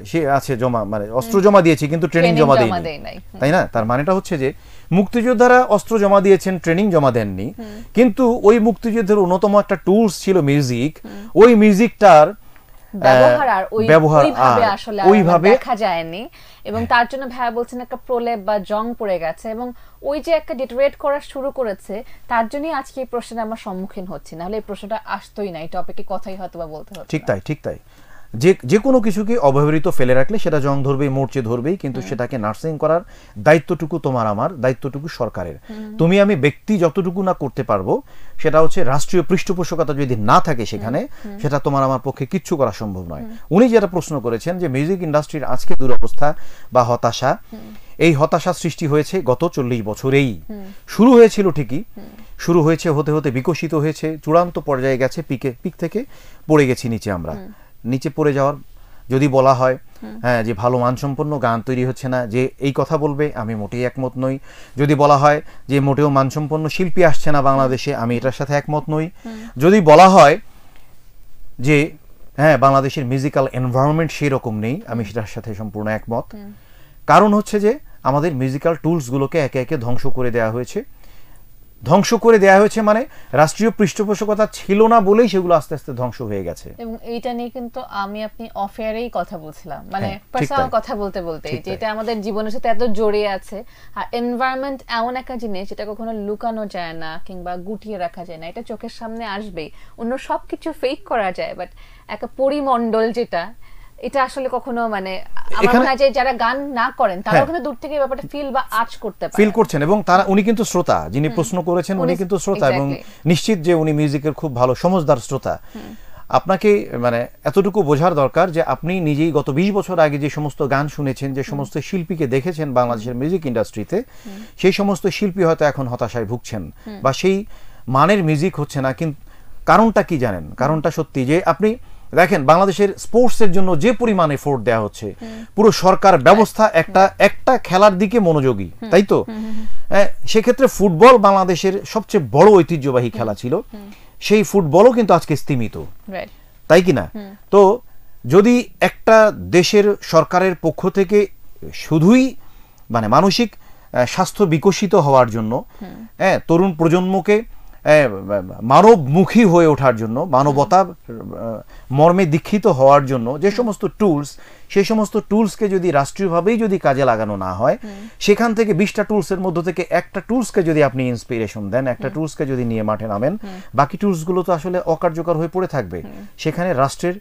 সে আছে জমা মানে অস্ত্র জমা দিয়েছি কিন্তু ট্রেনিং জমা দেয়নি তাই না তার মানেটা হচ্ছে যে মুক্তিযোদ্ধারা অস্ত্র জমা দিয়েছেন ট্রেনিং জমা দেননি কিন্তু ওই মুক্তিযুদ্ধের অন্যতম একটা টুলস ছিল মিউজিক ওই মিউজিকটার ব্যবহার আর ওইভাবে আসলে ওইভাবে দেখা যায়নি এবং তার জন্য ভাইয়া বলছেন একটা প্রলেপ বা জং পড়ে গেছে এবং ওই যে একটা ডিটারেট করা শুরু করেছে তার জন্যই আজকে এই প্রশ্নটা আমার সম্মুখীন হচ্ছে নাহলে এই প্রশ্নটা আসতোই না এই টপিকে কথাই হয়তো বা বলতে হবে ঠিক তাই ঠিক তাই যে যে কোনো কিছুকে অব্যবহৃত ফেলে রাখলে সেটা জং ধরবেই মোর্চে ধরবেই কিন্তু সেটাকে নার্সিং করার দায়িত্বটুকু তোমার আমার দায়িত্বটুকু সরকারের তুমি আমি ব্যক্তি যতটুকু না করতে পারবো সেটা হচ্ছে রাষ্ট্রীয় পৃষ্ঠপোষকতা যদি না থাকে সেখানে সেটা তোমার আমার পক্ষে কিচ্ছু করা সম্ভব নয় উনি যেটা প্রশ্ন করেছেন যে মিউজিক ইন্ডাস্ট্রির আজকে দুরবস্থা বা হতাশা এই হতাশা সৃষ্টি হয়েছে গত চল্লিশ বছরেই শুরু হয়েছিল ঠিকই শুরু হয়েছে হতে হতে বিকশিত হয়েছে চূড়ান্ত পর্যায়ে গেছে পিকে পিক থেকে পড়ে গেছি নিচে আমরা নিচে পড়ে যাওয়ার যদি বলা হয় হ্যাঁ যে ভালো মানসম্পন্ন গান তৈরি হচ্ছে না যে এই কথা বলবে আমি মোটেই একমত নই যদি বলা হয় যে মোটেও মানসম্পন্ন শিল্পী আসছে না বাংলাদেশে আমি এটার সাথে একমত নই যদি বলা হয় যে হ্যাঁ বাংলাদেশের মিউজিক্যাল এনভায়রনমেন্ট সেই রকম নেই আমি সেটার সাথে সম্পূর্ণ একমত কারণ হচ্ছে যে আমাদের মিউজিক্যাল টুলসগুলোকে একে একে ধ্বংস করে দেওয়া হয়েছে ধ্বংস করে দেয়া হয়েছে মানে রাষ্ট্রীয় পৃষ্ঠপোষকতা ছিল না বলেই সেগুলো আস্তে আস্তে ধ্বংস হয়ে গেছে এবং এইটা নিয়ে কিন্তু আমি আপনি অফেয়ারেই কথা বলছিলাম হ্যাঁ, মানে পার্সোনাল কথা বলতে বলতে যেটা আমাদের জীবনের সাথে এত জড়িয়ে আছে আর এনভায়রনমেন্ট এমন একটা জিনিস যেটা কখনো লুকানো যায় না কিংবা গুটিয়ে রাখা যায় না এটা চোখের সামনে আসবেই অন্য সব কিছু ফেক করা যায় বাট একটা পরিমণ্ডল যেটা এটা আসলে কখনো মানে আমার মনে যে যারা গান না করেন তারাও হ্যাঁ। কিন্তু দূর থেকে ব্যাপারটা ফিল বা আর্চ করতে পারে ফিল করছেন এবং তারা উনি কিন্তু শ্রোতা যিনি প্রশ্ন করেছেন উনি কিন্তু শ্রোতা এবং নিশ্চিত যে উনি মিউজিকের খুব ভালো সমজদার শ্রোতা আপনাকে মানে এতটুকু বোঝার দরকার যে আপনি নিজেই গত ২০ বছর আগে যে সমস্ত গান শুনেছেন যে সমস্ত শিল্পীকে দেখেছেন বাংলাদেশের মিউজিক ইন্ডাস্ট্রিতে সেই সমস্ত শিল্পী হয়তো এখন হতাশায় ভুগছেন বা সেই মানের মিউজিক হচ্ছে না কিন্তু কারণটা কি জানেন কারণটা সত্যি যে আপনি দেখেন বাংলাদেশের স্পোর্টসের জন্য যে পরিমাণ এফোর্ট দেওয়া হচ্ছে পুরো সরকার ব্যবস্থা একটা একটা খেলার দিকে মনোযোগী তাই তো সেক্ষেত্রে ফুটবল বাংলাদেশের সবচেয়ে বড় ঐতিহ্যবাহী খেলা ছিল সেই ফুটবলও কিন্তু আজকে স্তিমিত তাই কি না তো যদি একটা দেশের সরকারের পক্ষ থেকে শুধুই মানে মানসিক স্বাস্থ্য বিকশিত হওয়ার জন্য হ্যাঁ তরুণ প্রজন্মকে মানবমুখী হয়ে ওঠার জন্য মানবতা মর্মে দীক্ষিত হওয়ার জন্য যে সমস্ত টুলস সেই সমস্ত টুলসকে যদি রাষ্ট্রীয়ভাবেই যদি কাজে লাগানো না হয় সেখান থেকে বিশটা টুলসের মধ্য থেকে একটা টুলসকে যদি আপনি ইন্সপিরেশন দেন একটা টুলসকে যদি নিয়ে মাঠে নামেন বাকি টুলসগুলো তো আসলে অকার্যকর হয়ে পড়ে থাকবে সেখানে রাষ্ট্রের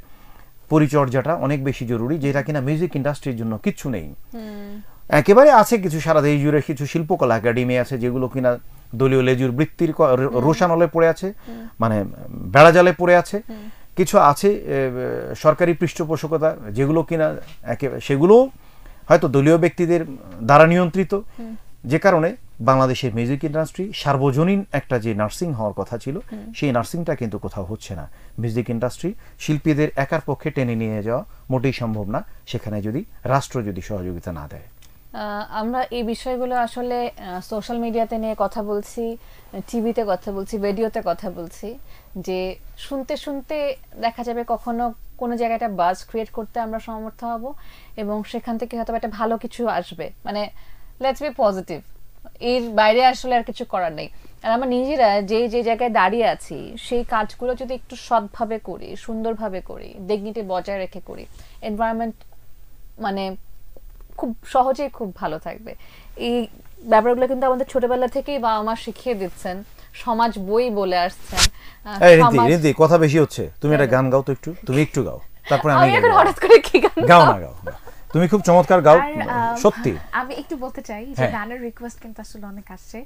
পরিচর্যাটা অনেক বেশি জরুরি যেটা কিনা মিউজিক ইন্ডাস্ট্রির জন্য কিচ্ছু নেই একেবারে আছে কিছু সারা দেশ জুড়ে কিছু শিল্পকলা একাডেমি আছে যেগুলো কিনা দলীয় লেজুর বৃত্তির রোশানলে পড়ে আছে মানে বেড়াজালে পড়ে আছে কিছু আছে সরকারি পৃষ্ঠপোষকতা যেগুলো কিনা একে সেগুলো হয়তো দলীয় ব্যক্তিদের দ্বারা নিয়ন্ত্রিত যে কারণে বাংলাদেশের মিউজিক ইন্ডাস্ট্রি সার্বজনীন একটা যে নার্সিং হওয়ার কথা ছিল সেই নার্সিংটা কিন্তু কোথাও হচ্ছে না মিউজিক ইন্ডাস্ট্রি শিল্পীদের একার পক্ষে টেনে নিয়ে যাওয়া মোটেই সম্ভব না সেখানে যদি রাষ্ট্র যদি সহযোগিতা না দেয় আমরা এই বিষয়গুলো আসলে সোশ্যাল মিডিয়াতে নিয়ে কথা বলছি টিভিতে কথা বলছি রেডিওতে কথা বলছি যে শুনতে শুনতে দেখা যাবে কখনো কোনো জায়গায় একটা বাজ ক্রিয়েট করতে আমরা সমর্থ হব এবং সেখান থেকে হয়তো একটা ভালো কিছু আসবে মানে লেটস বি পজিটিভ এর বাইরে আসলে আর কিছু করার নেই আর আমরা নিজেরা যে যে জায়গায় দাঁড়িয়ে আছি সেই কাজগুলো যদি একটু সৎভাবে করি সুন্দরভাবে করি ডেগনিটি বজায় রেখে করি এনভায়রনমেন্ট মানে খুব সহজেই খুব ভালো থাকবে এই ব্যাপারগুলো কিন্তু আমাদের ছোটবেলা থেকেই বাবা মা শিখিয়ে দিচ্ছেন সমাজ বই বলে আসছেন রিদি কথা বেশি হচ্ছে তুমি একটা গান গাও তো একটু তুমি একটু গাও তারপরে আমি এখন হঠাৎ করে কি গান গাও না গাও তুমি খুব চমৎকার গাও সত্যি আমি একটু বলতে চাই যে হ্যাঁ। গানের রিকোয়েস্ট কিন্তু আসলে অনেক আসছে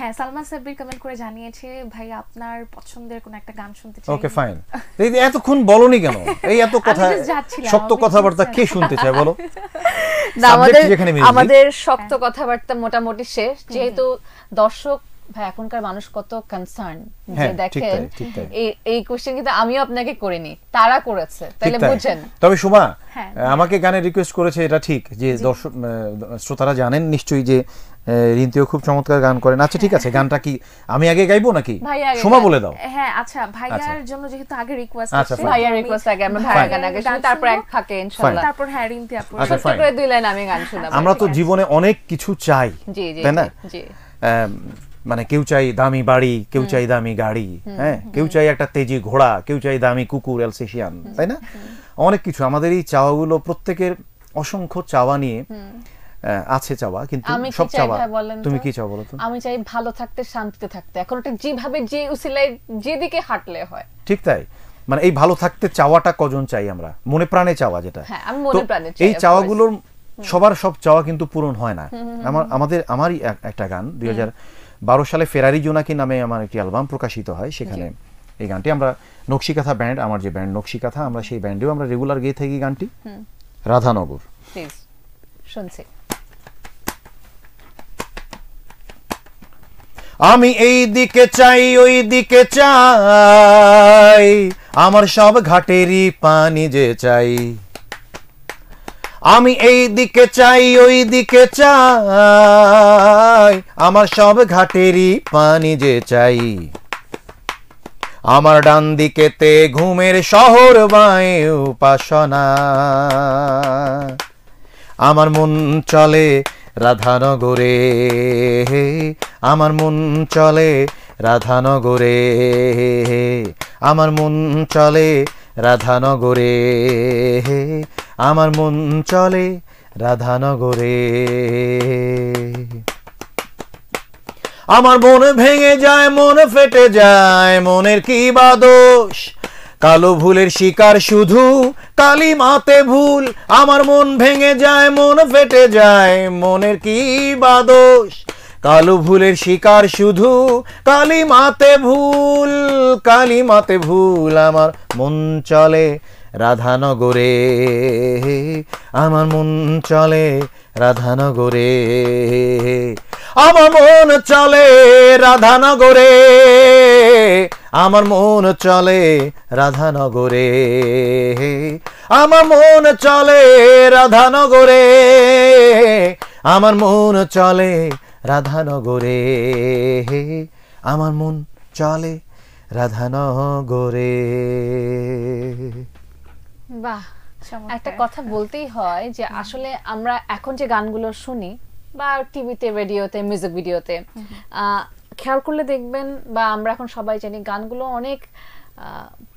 হ্যাঁ সালমান সাব্বির কমেন্ট করে জানিয়েছে ভাই আপনার পছন্দের কোন একটা গান শুনতে চাই ওকে ফাইন এই এতক্ষণ বলনি কেন এই এত (laughs) কথা শক্ত কথাবার্তা কে শুনতে চায় বলো (laughs) আমাদের আমাদের শক্ত কথাবার্তা মোটামুটি শেষ হ্যাঁ। যেহেতু দর্শক ভাই এখনকার মানুষ কত কনসার্ন যে হ্যাঁ, দেখেন এই এই কোশ্চেন কিন্তু আমিও আপনাকে করিনি তারা করেছে তাহলে বুঝেন তবে সুমা হ্যাঁ। আমাকে গানে রিকোয়েস্ট করেছে এটা ঠিক যে দর্শক শ্রোতারা জানেন নিশ্চয়ই যে রিন্তিও খুব চমৎকার গান করেন আচ্ছা ঠিক আছে গানটা কি আমি আগে গাইবো নাকি সোমা বলে দাও হ্যাঁ আচ্ছা ভাইয়ার আচ্ছা। জন্য যেহেতু আগে রিকোয়েস্ট আছে আচ্ছা, ভাইয়ার রিকোয়েস্ট আগে আমরা ভাইয়ার গান আগে শুনি তারপর এক থাকে ইনশাআল্লাহ তারপর হ্যাঁ রিন্তি আপু ফাইন আচ্ছা, করে দুই লাইন আমি গান শুনাবো আমরা তো জীবনে অনেক কিছু চাই তাই না জি মানে কেউ চাই দামি বাড়ি কেউ চাই দামি গাড়ি হ্যাঁ কেউ চাই একটা তেজি ঘোড়া কেউ চাই দামি কুকুর এলসেশিয়ান তাই না অনেক কিছু আমাদের এই চাওয়াগুলো প্রত্যেকের অসংখ্য চাওয়া নিয়ে আছে চাওয়া কিন্তু সব চাওয়া তুমি কি চাও বলো তো আমি চাই ভালো থাকতে শান্তিতে থাকতে এখন ওটা যেভাবে যে উসিলাই যেদিকে হাঁটলে হয় ঠিক তাই মানে এই ভালো থাকতে চাওয়াটা কজন চাই আমরা মনে প্রাণে চাওয়া যেটা হ্যাঁ আমি মনে প্রাণে চাই এই চাওয়াগুলোর সবার সব চাওয়া কিন্তু পূরণ হয় না আমার আমাদের আমারই একটা গান দুই বারো সালে ফেরারি জোনাকি নামে আমার একটি অ্যালবাম প্রকাশিত হয় সেখানে এই গানটি আমরা নকশিকাথা ব্যান্ড আমার যে ব্যান্ড নকশিকাথা আমরা সেই ব্যান্ডেও আমরা রেগুলার গেয়ে থাকি গানটি রাধানগর শুনছি আমি এই দিকে চাই ওই দিকে চাই আমার সব ঘাটেরই পানি যে চাই আমি এই দিকে চাই ওই দিকে চাই আমার সব ঘাটেরই পানি যে চাই আমার ডান দিকেতে ঘুমের শহর বাঁয়ে উপাসনা আমার মন চলে রাধানগরে আমার মন চলে রাধানগরে আমার মন চলে রাধানগরে আমার মন চলে রাধানগরে আমার মন ভেঙে যায় মন ফেটে যায় মনের কি বা দোষ কালো ভুলের শিকার শুধু কালী মাতে ভুল আমার মন ভেঙে যায় মন ফেটে যায় মনের কি বা দোষ কালো ভুলের শিকার শুধু কালী মাতে ভুল কালী মাতে ভুল আমার মন চলে রাধানগরে আমার মন চলে রাধানগরে আমার মন চলে রাধানগরে আমার মন চলে রাধানগরে আমার মন চলে রাধানগরে আমার মন চলে রাধানগরে আমার মন চলে রাধানগরে বাহ একটা কথা বলতেই হয় যে আসলে আমরা এখন যে গানগুলো শুনি বা টিভিতে রেডিওতে মিউজিক ভিডিওতে খেয়াল করলে দেখবেন বা আমরা এখন সবাই জানি গানগুলো অনেক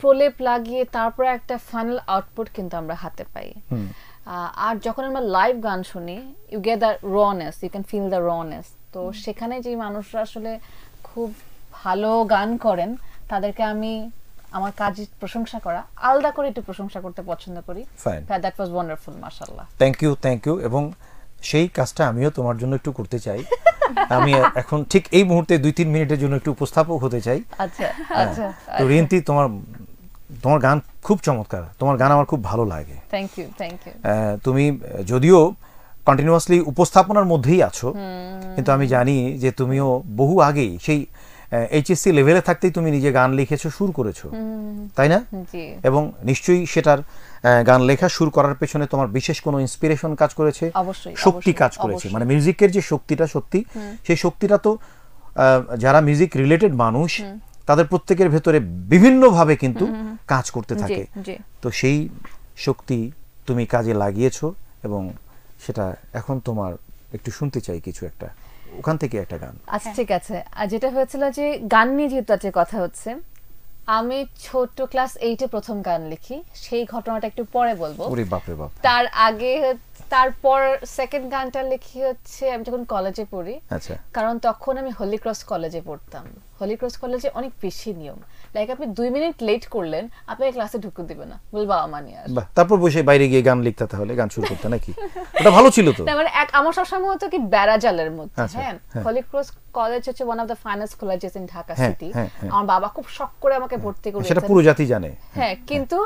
প্রলেপ লাগিয়ে তারপরে একটা ফাইনাল আউটপুট কিন্তু আমরা হাতে পাই আর যখন আমরা লাইভ গান শুনি you get the rawness you can feel the rawness তো সেখানে যে মানুষরা আসলে খুব ভালো গান করেন তাদেরকে আমি আমার কাজের প্রশংসা করা আলাদা করে একটু প্রশংসা করতে পছন্দ করি দ্যাট ওয়াজ ওয়ান্ডারফুল মাশাআল্লাহ থ্যাংক ইউ থ্যাংক ইউ এবং সেই কাজটা আমিও তোমার জন্য একটু করতে চাই আমি এখন ঠিক এই মুহূর্তে দুই তিন মিনিটের জন্য একটু উপস্থাপক হতে চাই আচ্ছা হ্যাঁ, আচ্ছা তো আচ্ছা। তোমার তোমার গান খুব চমৎকার তোমার গান আমার খুব ভালো লাগে থ্যাংক ইউ থ্যাংক ইউ তুমি যদিও কন্টিনিউয়াসলি উপস্থাপনার মধ্যেই আছো কিন্তু আমি জানি যে তুমিও বহু আগেই সেই এইচএসসি লেভেলে থাকতেই তুমি নিজে গান লিখেছো সুর করেছো তাই না এবং নিশ্চয়ই সেটার গান লেখা সুর করার পেছনে তোমার বিশেষ কোনো ইন্সপিরেশন কাজ করেছে শক্তি কাজ করেছে মানে মিউজিকের যে শক্তিটা সত্যি সেই শক্তিটা তো যারা মিউজিক রিলেটেড মানুষ তাদের প্রত্যেকের ভেতরে বিভিন্নভাবে কিন্তু কাজ করতে থাকে তো সেই শক্তি তুমি কাজে লাগিয়েছো এবং সেটা এখন তোমার একটু শুনতে চাই কিছু একটা ওখান থেকে একটা গান আচ্ছা ঠিক আছে আর যেটা হয়েছিল যে গান নিয়ে যেহেতু আজকে কথা হচ্ছে আমি ছোট ক্লাস এইটে প্রথম গান লিখি সেই ঘটনাটা একটু পরে বলবো বাপরে বাপ তার আগে তারপর সেকেন্ড গানটা লিখি হচ্ছে আমি যখন কলেজে পড়ি আচ্ছা কারণ তখন আমি হলি ক্রস কলেজে পড়তাম হলি ক্রস কলেজে অনেক বেশি নিয়ম লাইক আপনি দুই মিনিট লেট করলেন আপনাকে ক্লাসে ঢুকতে দিবে না বল বাবা মানে আর তারপর বসে বাইরে গিয়ে গান লিখতে তাহলে গান শুরু করতে নাকি ওটা ভালো ছিল তো (laughs) মানে এক আমার সবসময় হতো কি বেড়াজালের মধ্যে আচ্ছা, হ্যাঁ হলি ক্রস কলেজ হচ্ছে one of the finest colleges in Dhaka city হ্যাঁ, হ্যাঁ, হ্যাঁ। আমার বাবা খুব শক করে আমাকে ভর্তি করে সেটা পুরো জাতি জানে হ্যাঁ কিন্তু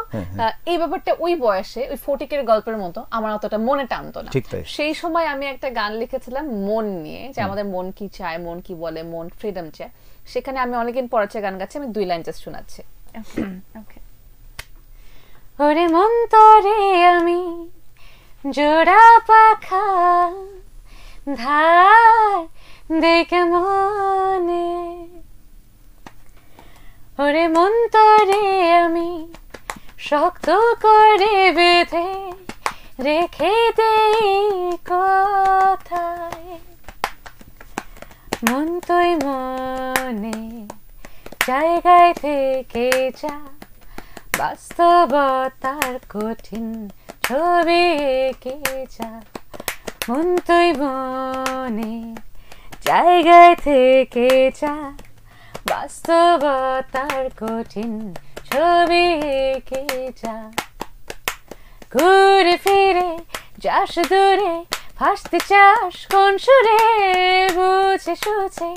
এই ব্যাপারটা ওই বয়সে ওই ফটিকের গল্পের মতো আমার অতটা মনে টানতো না ঠিক তাই সেই সময় আমি একটা গান লিখেছিলাম মন নিয়ে যে আমাদের মন কি চায় মন কি বলে মন ফ্রিডম চায় সেখানে আমি অনেকদিন পড়াচ্ছে গান গাচ্ছি আমি দুই লাইন জাস্ট শোনাচ্ছি (coughs) ওরে মন তরে আমি জোড়া পাখা ধার দেখে মনে ওরে মন তরে আমি শক্ত করে বেঁধে রেখে দেই কোথায় মন তুই মনে জায়গায় থেকে যা বাস্তবতার কঠিন ছবি কে যা মন তুই মনে জায়গায় থেকে যা বাস্তবতার কঠিন ছবি কে যা ঘুরে ফিরে যাস দূরে হাসতে চাস কোন সুরে বুঝে সুঝে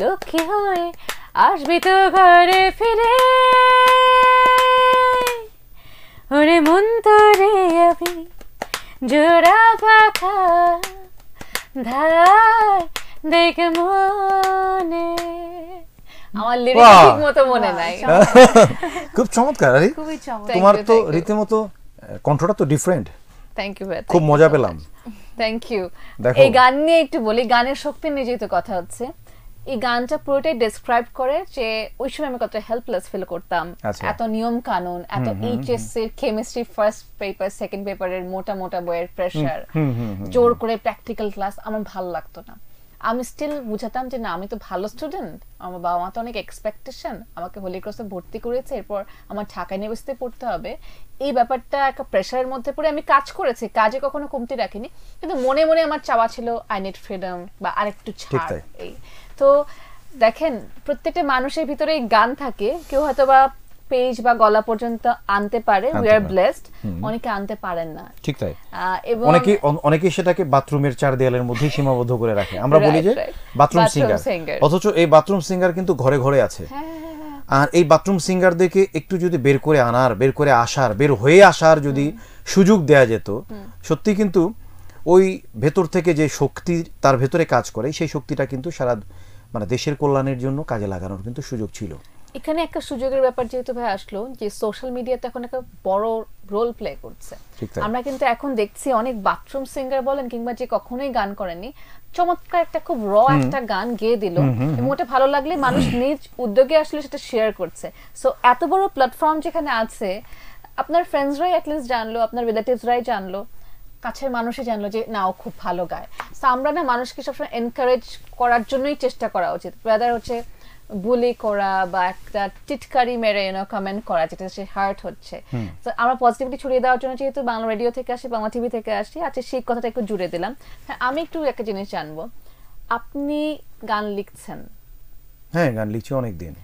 লক্ষ্মী হয়ে আসবি তো ঘরে ফিরে ওরে মন তোরে আমি জোড়া পাখা ধার দেখে মনে আমার লিরিক্স ঠিক মনে নাই খুব চমৎকার আরে তোমার তো রীতিমতো কণ্ঠটা তো ডিফারেন্ট থ্যাংক ইউ খুব মজা পেলাম থ্যাংক ইউ এই গান নিয়ে একটু বলি গানের শক্তি নিয়ে যেহেতু কথা হচ্ছে এই গানটা পুরোটাই ডেসক্রাইব করে যে ওই সময় আমি কত হেল্পলেস ফিল করতাম আচ্ছা। এত নিয়ম কানুন এত HSC chemistry first paper second পেপারের মোটা মোটা বইয়ের প্রেসার জোর করে প্র্যাকটিক্যাল ক্লাস আমার ভাল লাগতো না আমি স্টিল বুঝাতাম যে না আমি তো ভালো স্টুডেন্ট আমার বাবা মা তো অনেক এক্সপেকটেশন আমাকে হোলি ক্রসে ভর্তি করেছে এরপর আমার ঢাকা ইউনিভার্সিতে পড়তে হবে এই ব্যাপারটা একটা প্রেশারের মধ্যে পড়ে আমি কাজ করেছি কাজে কখনো কমতি রাখিনি কিন্তু মনে মনে আমার চাওয়া ছিল আই নিড ফ্রিডম বা আরেকটু ছাড় এই তো দেখেন প্রত্যেকটা মানুষের ভিতরে গান থাকে কেউ হয়তো বা পেজ বা গলা পর্যন্ত আনতে পারে উই আর ব্লেসড অনেকে আনতে পারেন না ঠিক তাই এবং অনেকে অনেকে সেটাকে বাথরুমের চার দেয়ালের মধ্যেই সীমাবদ্ধ করে রাখে আমরা বলি যে বাথরুম সিঙ্গার অথচ এই বাথরুম সিঙ্গার কিন্তু ঘরে ঘরে আছে হ্যাঁ, হ্যাঁ, হ্যাঁ, আর এই বাথরুম সিঙ্গারদেরকে একটু যদি বের করে আনার বের করে আসার বের হয়ে আসার যদি সুযোগ দেয়া যেত সত্যি কিন্তু ওই ভেতর থেকে যে শক্তি তার ভেতরে কাজ করে সেই শক্তিটা কিন্তু সারা মানে দেশের কল্যাণের জন্য কাজে লাগানোর কিন্তু সুযোগ ছিল এখানে একটা সুযোগের ব্যাপার যেহেতু ভাই আসলো যে সোশ্যাল তো এখন একটা বড় রোল প্লে করছে আমরা কিন্তু এখন দেখছি অনেক বাথরুম সিঙ্গার বলেন কিংবা যে কখনোই গান করেনি চমৎকার একটা খুব র একটা গান গেয়ে দিল এবং ওটা ভালো লাগলে মানুষ নিজ উদ্যোগে আসলে সেটা শেয়ার করছে সো এত বড় প্ল্যাটফর্ম যেখানে আছে আপনার ফ্রেন্ডসরাই অ্যাটলিস্ট জানলো আপনার রিলেটিভসরাই জানলো কাছের মানুষই জানলো যে না ও খুব ভালো গায় সো আমরা না মানুষকে সবসময় এনকারেজ করার জন্যই চেষ্টা করা উচিত ব্রাদার হচ্ছে বুলি করা বা একটা টিটকারি মেরে ইউনো কমেন্ট করা যেটা সে হার্ট হচ্ছে তো আমরা পজিটিভিটি ছড়িয়ে দেওয়ার জন্য যেহেতু বাংলা রেডিও থেকে আসি বাংলা টিভি থেকে আসি আচ্ছা সেই কথাটা একটু জুড়ে দিলাম হ্যাঁ আমি একটু একটা জিনিস জানবো আপনি গান লিখছেন হ্যাঁ গান লিখছি অনেক দিন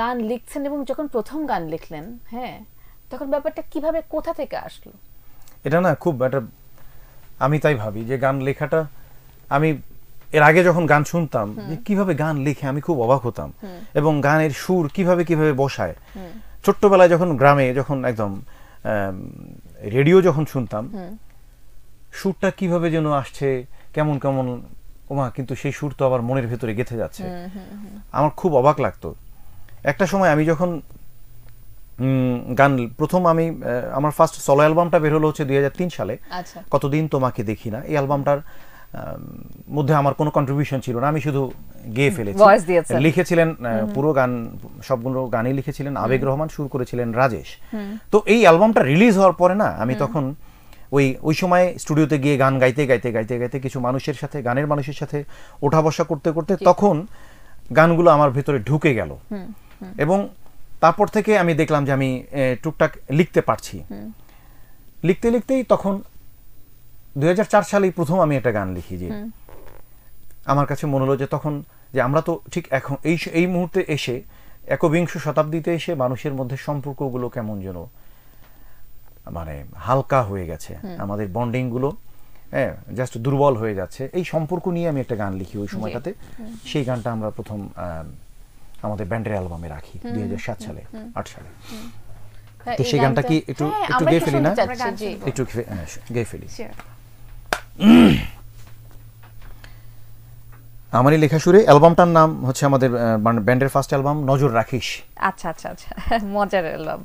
গান লিখছেন এবং যখন প্রথম গান লিখলেন হ্যাঁ তখন ব্যাপারটা কিভাবে কোথা থেকে আসলো এটা না খুব একটা আমি তাই ভাবি যে গান লেখাটা আমি এর আগে যখন গান শুনতাম যে কিভাবে গান লিখে আমি খুব অবাক হতাম এবং গানের সুর কিভাবে কিভাবে বসায় ছোট্টবেলায় যখন গ্রামে যখন একদম রেডিও যখন শুনতাম সুরটা কিভাবে যেন আসছে কেমন কেমন ওমা কিন্তু সেই সুর তো আবার মনের ভেতরে গেঁথে যাচ্ছে আমার খুব অবাক লাগতো একটা সময় আমি যখন গান প্রথম আমি আমার ফার্স্ট সলো অ্যালবামটা বের হলো হচ্ছে দুই সালে আচ্ছা। কতদিন তোমাকে দেখি না এই অ্যালবামটার মধ্যে আমার কোনো কন্ট্রিবিউশন ছিল না আমি শুধু গেয়ে ফেলেছি লিখেছিলেন পুরো গান সবগুলো গানই লিখেছিলেন আবেগ রহমান শুরু করেছিলেন রাজেশ তো এই অ্যালবামটা রিলিজ হওয়ার পরে না আমি তখন ওই ওই সময় স্টুডিওতে গিয়ে গান গাইতে গাইতে গাইতে গাইতে কিছু মানুষের সাথে গানের মানুষের সাথে ওঠা বসা করতে করতে তখন গানগুলো আমার ভেতরে ঢুকে গেল এবং তারপর থেকে আমি দেখলাম যে আমি টুকটাক লিখতে পারছি লিখতে লিখতেই তখন দুই সালেই প্রথম আমি একটা গান লিখি যে আমার কাছে মনে হলো যে তখন যে আমরা তো ঠিক এখন এই এই মুহূর্তে এসে একবিংশ শতাব্দীতে এসে মানুষের মধ্যে সম্পর্কগুলো কেমন যেন মানে হালকা হয়ে গেছে আমাদের বন্ডিংগুলো হ্যাঁ জাস্ট দুর্বল হয়ে যাচ্ছে এই সম্পর্ক নিয়ে আমি একটা গান লিখি ওই সময়টাতে সেই গানটা আমরা প্রথম আমাদের ব্যান্ডের অ্যালবামে রাখি দুই সাত সালে আট সালে তো সেই গানটা কি একটু হ্যাঁ, একটু হ্যাঁ, গেয়ে ফেলি না একটু গেয়ে ফেলি (clears throat) আমারই লেখা সুরে অ্যালবামটার নাম হচ্ছে আমাদের ব্যান্ডের ফার্স্ট অ্যালবাম নজর রাখিস আচ্ছা আচ্ছা আচ্ছা (laughs) মজার অ্যালবাম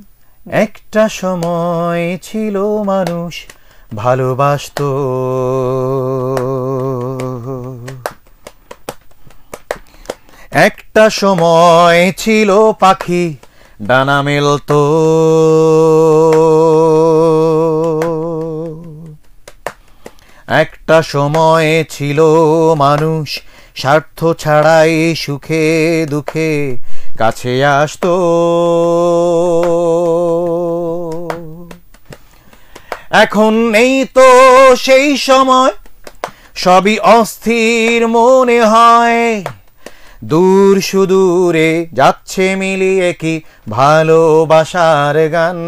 একটা সময় ছিল মানুষ ভালোবাসত একটা সময় ছিল পাখি ডানা মেলত একটা সময়ে ছিল মানুষ স্বার্থ ছাড়াই সুখে দুঃখে কাছে আসত এখন নেই তো সেই সময় সবই অস্থির মনে হয় দূর সুদূরে যাচ্ছে মিলিয়ে কি ভালোবাসার গান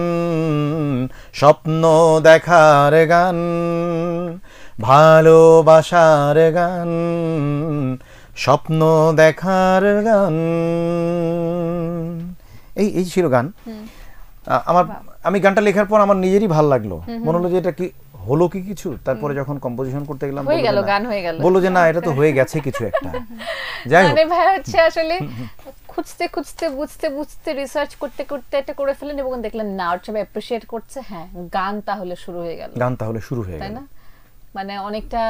স্বপ্ন দেখার গান ভালোবাসার গান স্বপ্ন দেখার গান এই এই ছিল গান আমার আমি গানটা লেখার পর আমার নিজেরই ভাল লাগলো মনে হলো যে এটা কি হলো কি কিছু তারপরে যখন কম্পোজিশন করতে গেলাম হয়ে গেল গান হয়ে গেল বললো যে না এটা তো হয়ে গেছে কিছু একটা যাই মানে হোক ভাই হচ্ছে আসলে খুঁজতে খুঁজতে বুঝতে বুঝতে রিসার্চ করতে করতে এটা করে ফেলেন এবং দেখলেন না ওর সবাই অ্যাপ্রিশিয়েট করছে হ্যাঁ গান তাহলে শুরু হয়ে গেল গান তাহলে শুরু হয়ে গেল তাই না মানে অনেকটা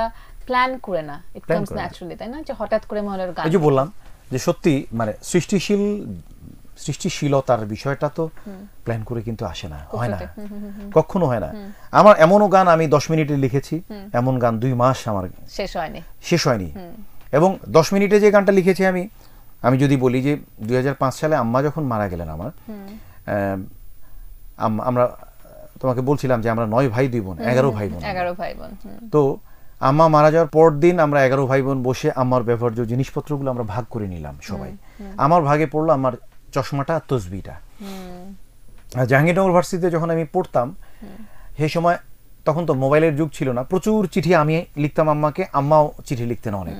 প্ল্যান করে না ইট কামস ন্যাচারালি তাই না যে হঠাৎ করে মনে গান এই যে বললাম যে সত্যি মানে সৃষ্টিশীল সৃষ্টিশীলতার বিষয়টা তো প্ল্যান করে কিন্তু আসে না হয় না কখনো হয় না আমার এমনও গান আমি দশ মিনিটে লিখেছি এমন গান দুই মাস আমার শেষ হয়নি শেষ হয়নি এবং দশ মিনিটে যে গানটা লিখেছি আমি আমি যদি বলি যে দুই সালে আম্মা যখন মারা গেলেন আমার আমরা তোমাকে বলছিলাম যে আমরা নয় ভাই দুই বোন এগারো ভাই বোন এগারো ভাই বোন তো আম্মা মারা যাওয়ার পর দিন আমরা এগারো ভাই বোন বসে আমার ব্যবহার্য জিনিসপত্রগুলো আমরা ভাগ করে নিলাম সবাই আমার ভাগে পড়লো আমার চশমাটা আর তসবিটা জাহাঙ্গীরনগর ইউনিভার্সিটিতে যখন আমি পড়তাম সেই সময় তখন তো মোবাইলের যুগ ছিল না প্রচুর চিঠি আমি লিখতাম আম্মাকে আম্মাও চিঠি লিখতেন অনেক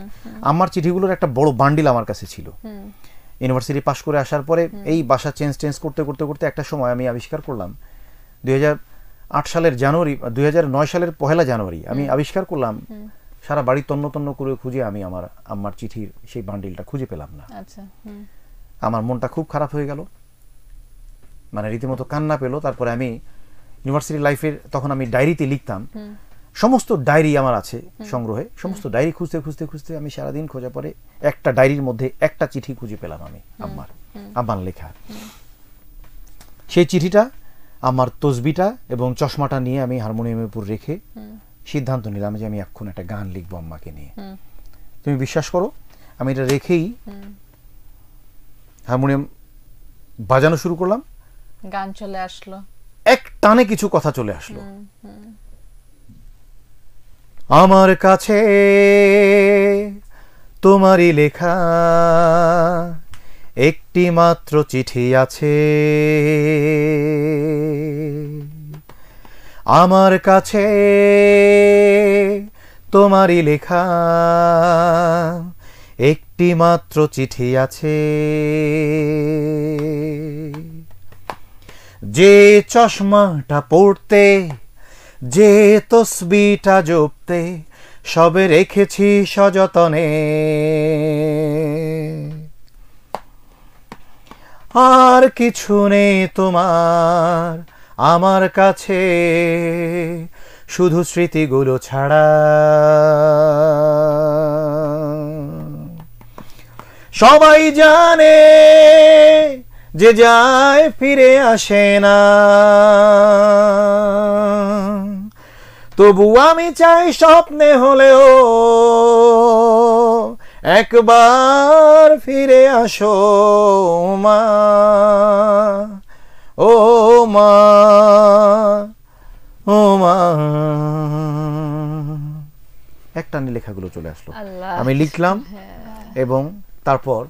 আমার চিঠিগুলোর একটা বড় বান্ডিল আমার কাছে ছিল ইউনিভার্সিটি পাশ করে আসার পরে এই বাসা চেঞ্জ চেঞ্জ করতে করতে করতে একটা সময় আমি আবিষ্কার করলাম দুই আট সালের জানুয়ারি দুই সালের পহেলা জানুয়ারি আমি আবিষ্কার করলাম সারা বাড়ি তন্ন তন্ন করে খুঁজে আমি আমার আম্মার চিঠির সেই বান্ডিলটা খুঁজে পেলাম না আচ্ছা, আমার মনটা খুব খারাপ হয়ে গেল মানে রীতিমতো কান্না পেলো তারপরে আমি ইউনিভার্সিটি লাইফের তখন আমি ডায়েরিতে লিখতাম সমস্ত ডায়েরি আমার আছে সংগ্রহে সমস্ত ডায়েরি খুঁজতে খুঁজতে খুঁজতে আমি সারাদিন খোঁজা পরে একটা ডায়েরির মধ্যে একটা চিঠি খুঁজে পেলাম আমি আম্মার আম্মার লেখা সেই চিঠিটা আমার তসবিটা এবং চশমাটা নিয়ে আমি হারমোনিয়ামের উপর রেখে সিদ্ধান্ত নিলাম যে আমি এখন একটা গান লিখবো আম্মাকে নিয়ে তুমি বিশ্বাস করো আমি এটা রেখেই হারমোনিয়াম বাজানো শুরু করলাম গান চলে আসলো এক টানে কিছু কথা চলে আসলো আমার কাছে তোমারই লেখা একটি মাত্র চিঠি আছে আমার কাছে তোমারই লেখা একটি মাত্র চিঠি আছে যে চশমাটা পড়তে যে তসবিটা জপতে সবে রেখেছি সযতনে আর কিছু নেই তোমার আমার কাছে শুধু স্মৃতিগুলো ছাড়া সবাই জানে যে যায় ফিরে আসে না তবু আমি চাই স্বপ্নে হলেও একবার ফিরে আসো মা ও মা ও মা একটানে লেখাগুলো চলে আসলো আমি লিখলাম হ্যাঁ। এবং তারপর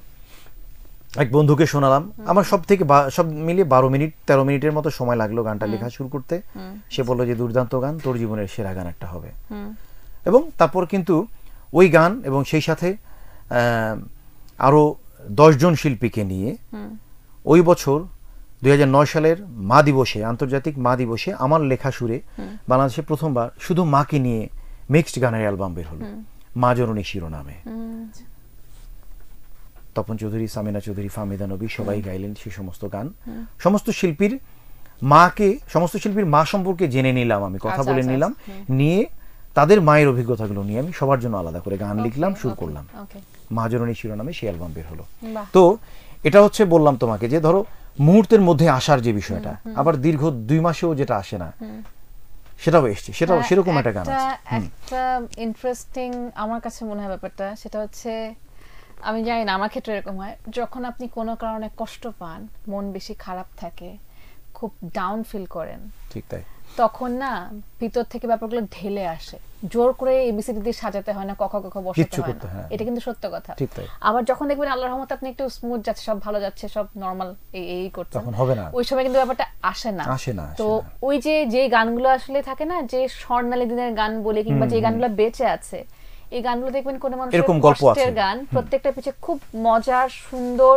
এক বন্ধুকে শোনালাম আমার সব থেকে সব মিলিয়ে বারো মিনিট তেরো মিনিটের মতো সময় লাগলো গানটা লেখা শুরু করতে সে বললো যে দুর্দান্ত গান তোর জীবনের সেরা গান একটা হবে এবং তারপর কিন্তু ওই গান এবং সেই সাথে আরও দশজন শিল্পীকে নিয়ে ওই বছর দুই সালের মা দিবসে আন্তর্জাতিক মা দিবসে আমার লেখা সুরে বাংলাদেশে প্রথমবার শুধু মাকে নিয়ে মিক্সড গানের অ্যালবাম বের হলো মা জরণী শিরোনামে আচ্ছা। তপন চৌধুরী সামিনা চৌধুরী ফাহমিদা নবী সবাই গাইলেন সে সমস্ত গান সমস্ত শিল্পীর মাকে সমস্ত শিল্পীর মা সম্পর্কে জেনে নিলাম আমি কথা আচ্ছা, বলে আচ্ছা, নিলাম নিয়ে তাদের মায়ের অভিজ্ঞতাগুলো নিয়ে আমি সবার জন্য আলাদা করে গান লিখলাম শুরু করলাম মহাজননী শিরোনামে সেই অ্যালবাম বের হলো তো এটা হচ্ছে বললাম তোমাকে যে ধরো মুহূর্তের মধ্যে আসার যে বিষয়টা আবার দীর্ঘ দুই মাসেও যেটা আসে না সেটাও এসছে সেটাও হ্যাঁ, সেরকম একটা গান ইন্টারেস্টিং আমার কাছে মনে হয় ব্যাপারটা সেটা হচ্ছে আমি জানি না আমার ক্ষেত্রে এরকম হয় যখন আপনি কোনো কারণে কষ্ট পান মন বেশি খারাপ থাকে খুব ডাউন ফিল করেন ঠিক তাই তখন না ভিতর থেকে ব্যাপারগুলো ঢেলে আসে জোর করে এবিসিডি দিয়ে সাজাতে হয় না কখ কখ বসাতে হয় না এটা কিন্তু সত্য কথা আবার যখন দেখবেন আল্লাহর রহমতে আপনি একটু স্মুথ যাচ্ছে সব ভালো যাচ্ছে সব নরমাল এই এই করতে তখন হবে না ওই সময় কিন্তু ব্যাপারটা আসে না আসে না তো ওই যে যে গানগুলো আসলে থাকে না যে স্বর্ণালী দিনের গান বলে কিংবা যে গানগুলো বেঁচে আছে এই গানগুলো দেখবেন কোনো মানুষের গান প্রত্যেকটা পিছে খুব মজার সুন্দর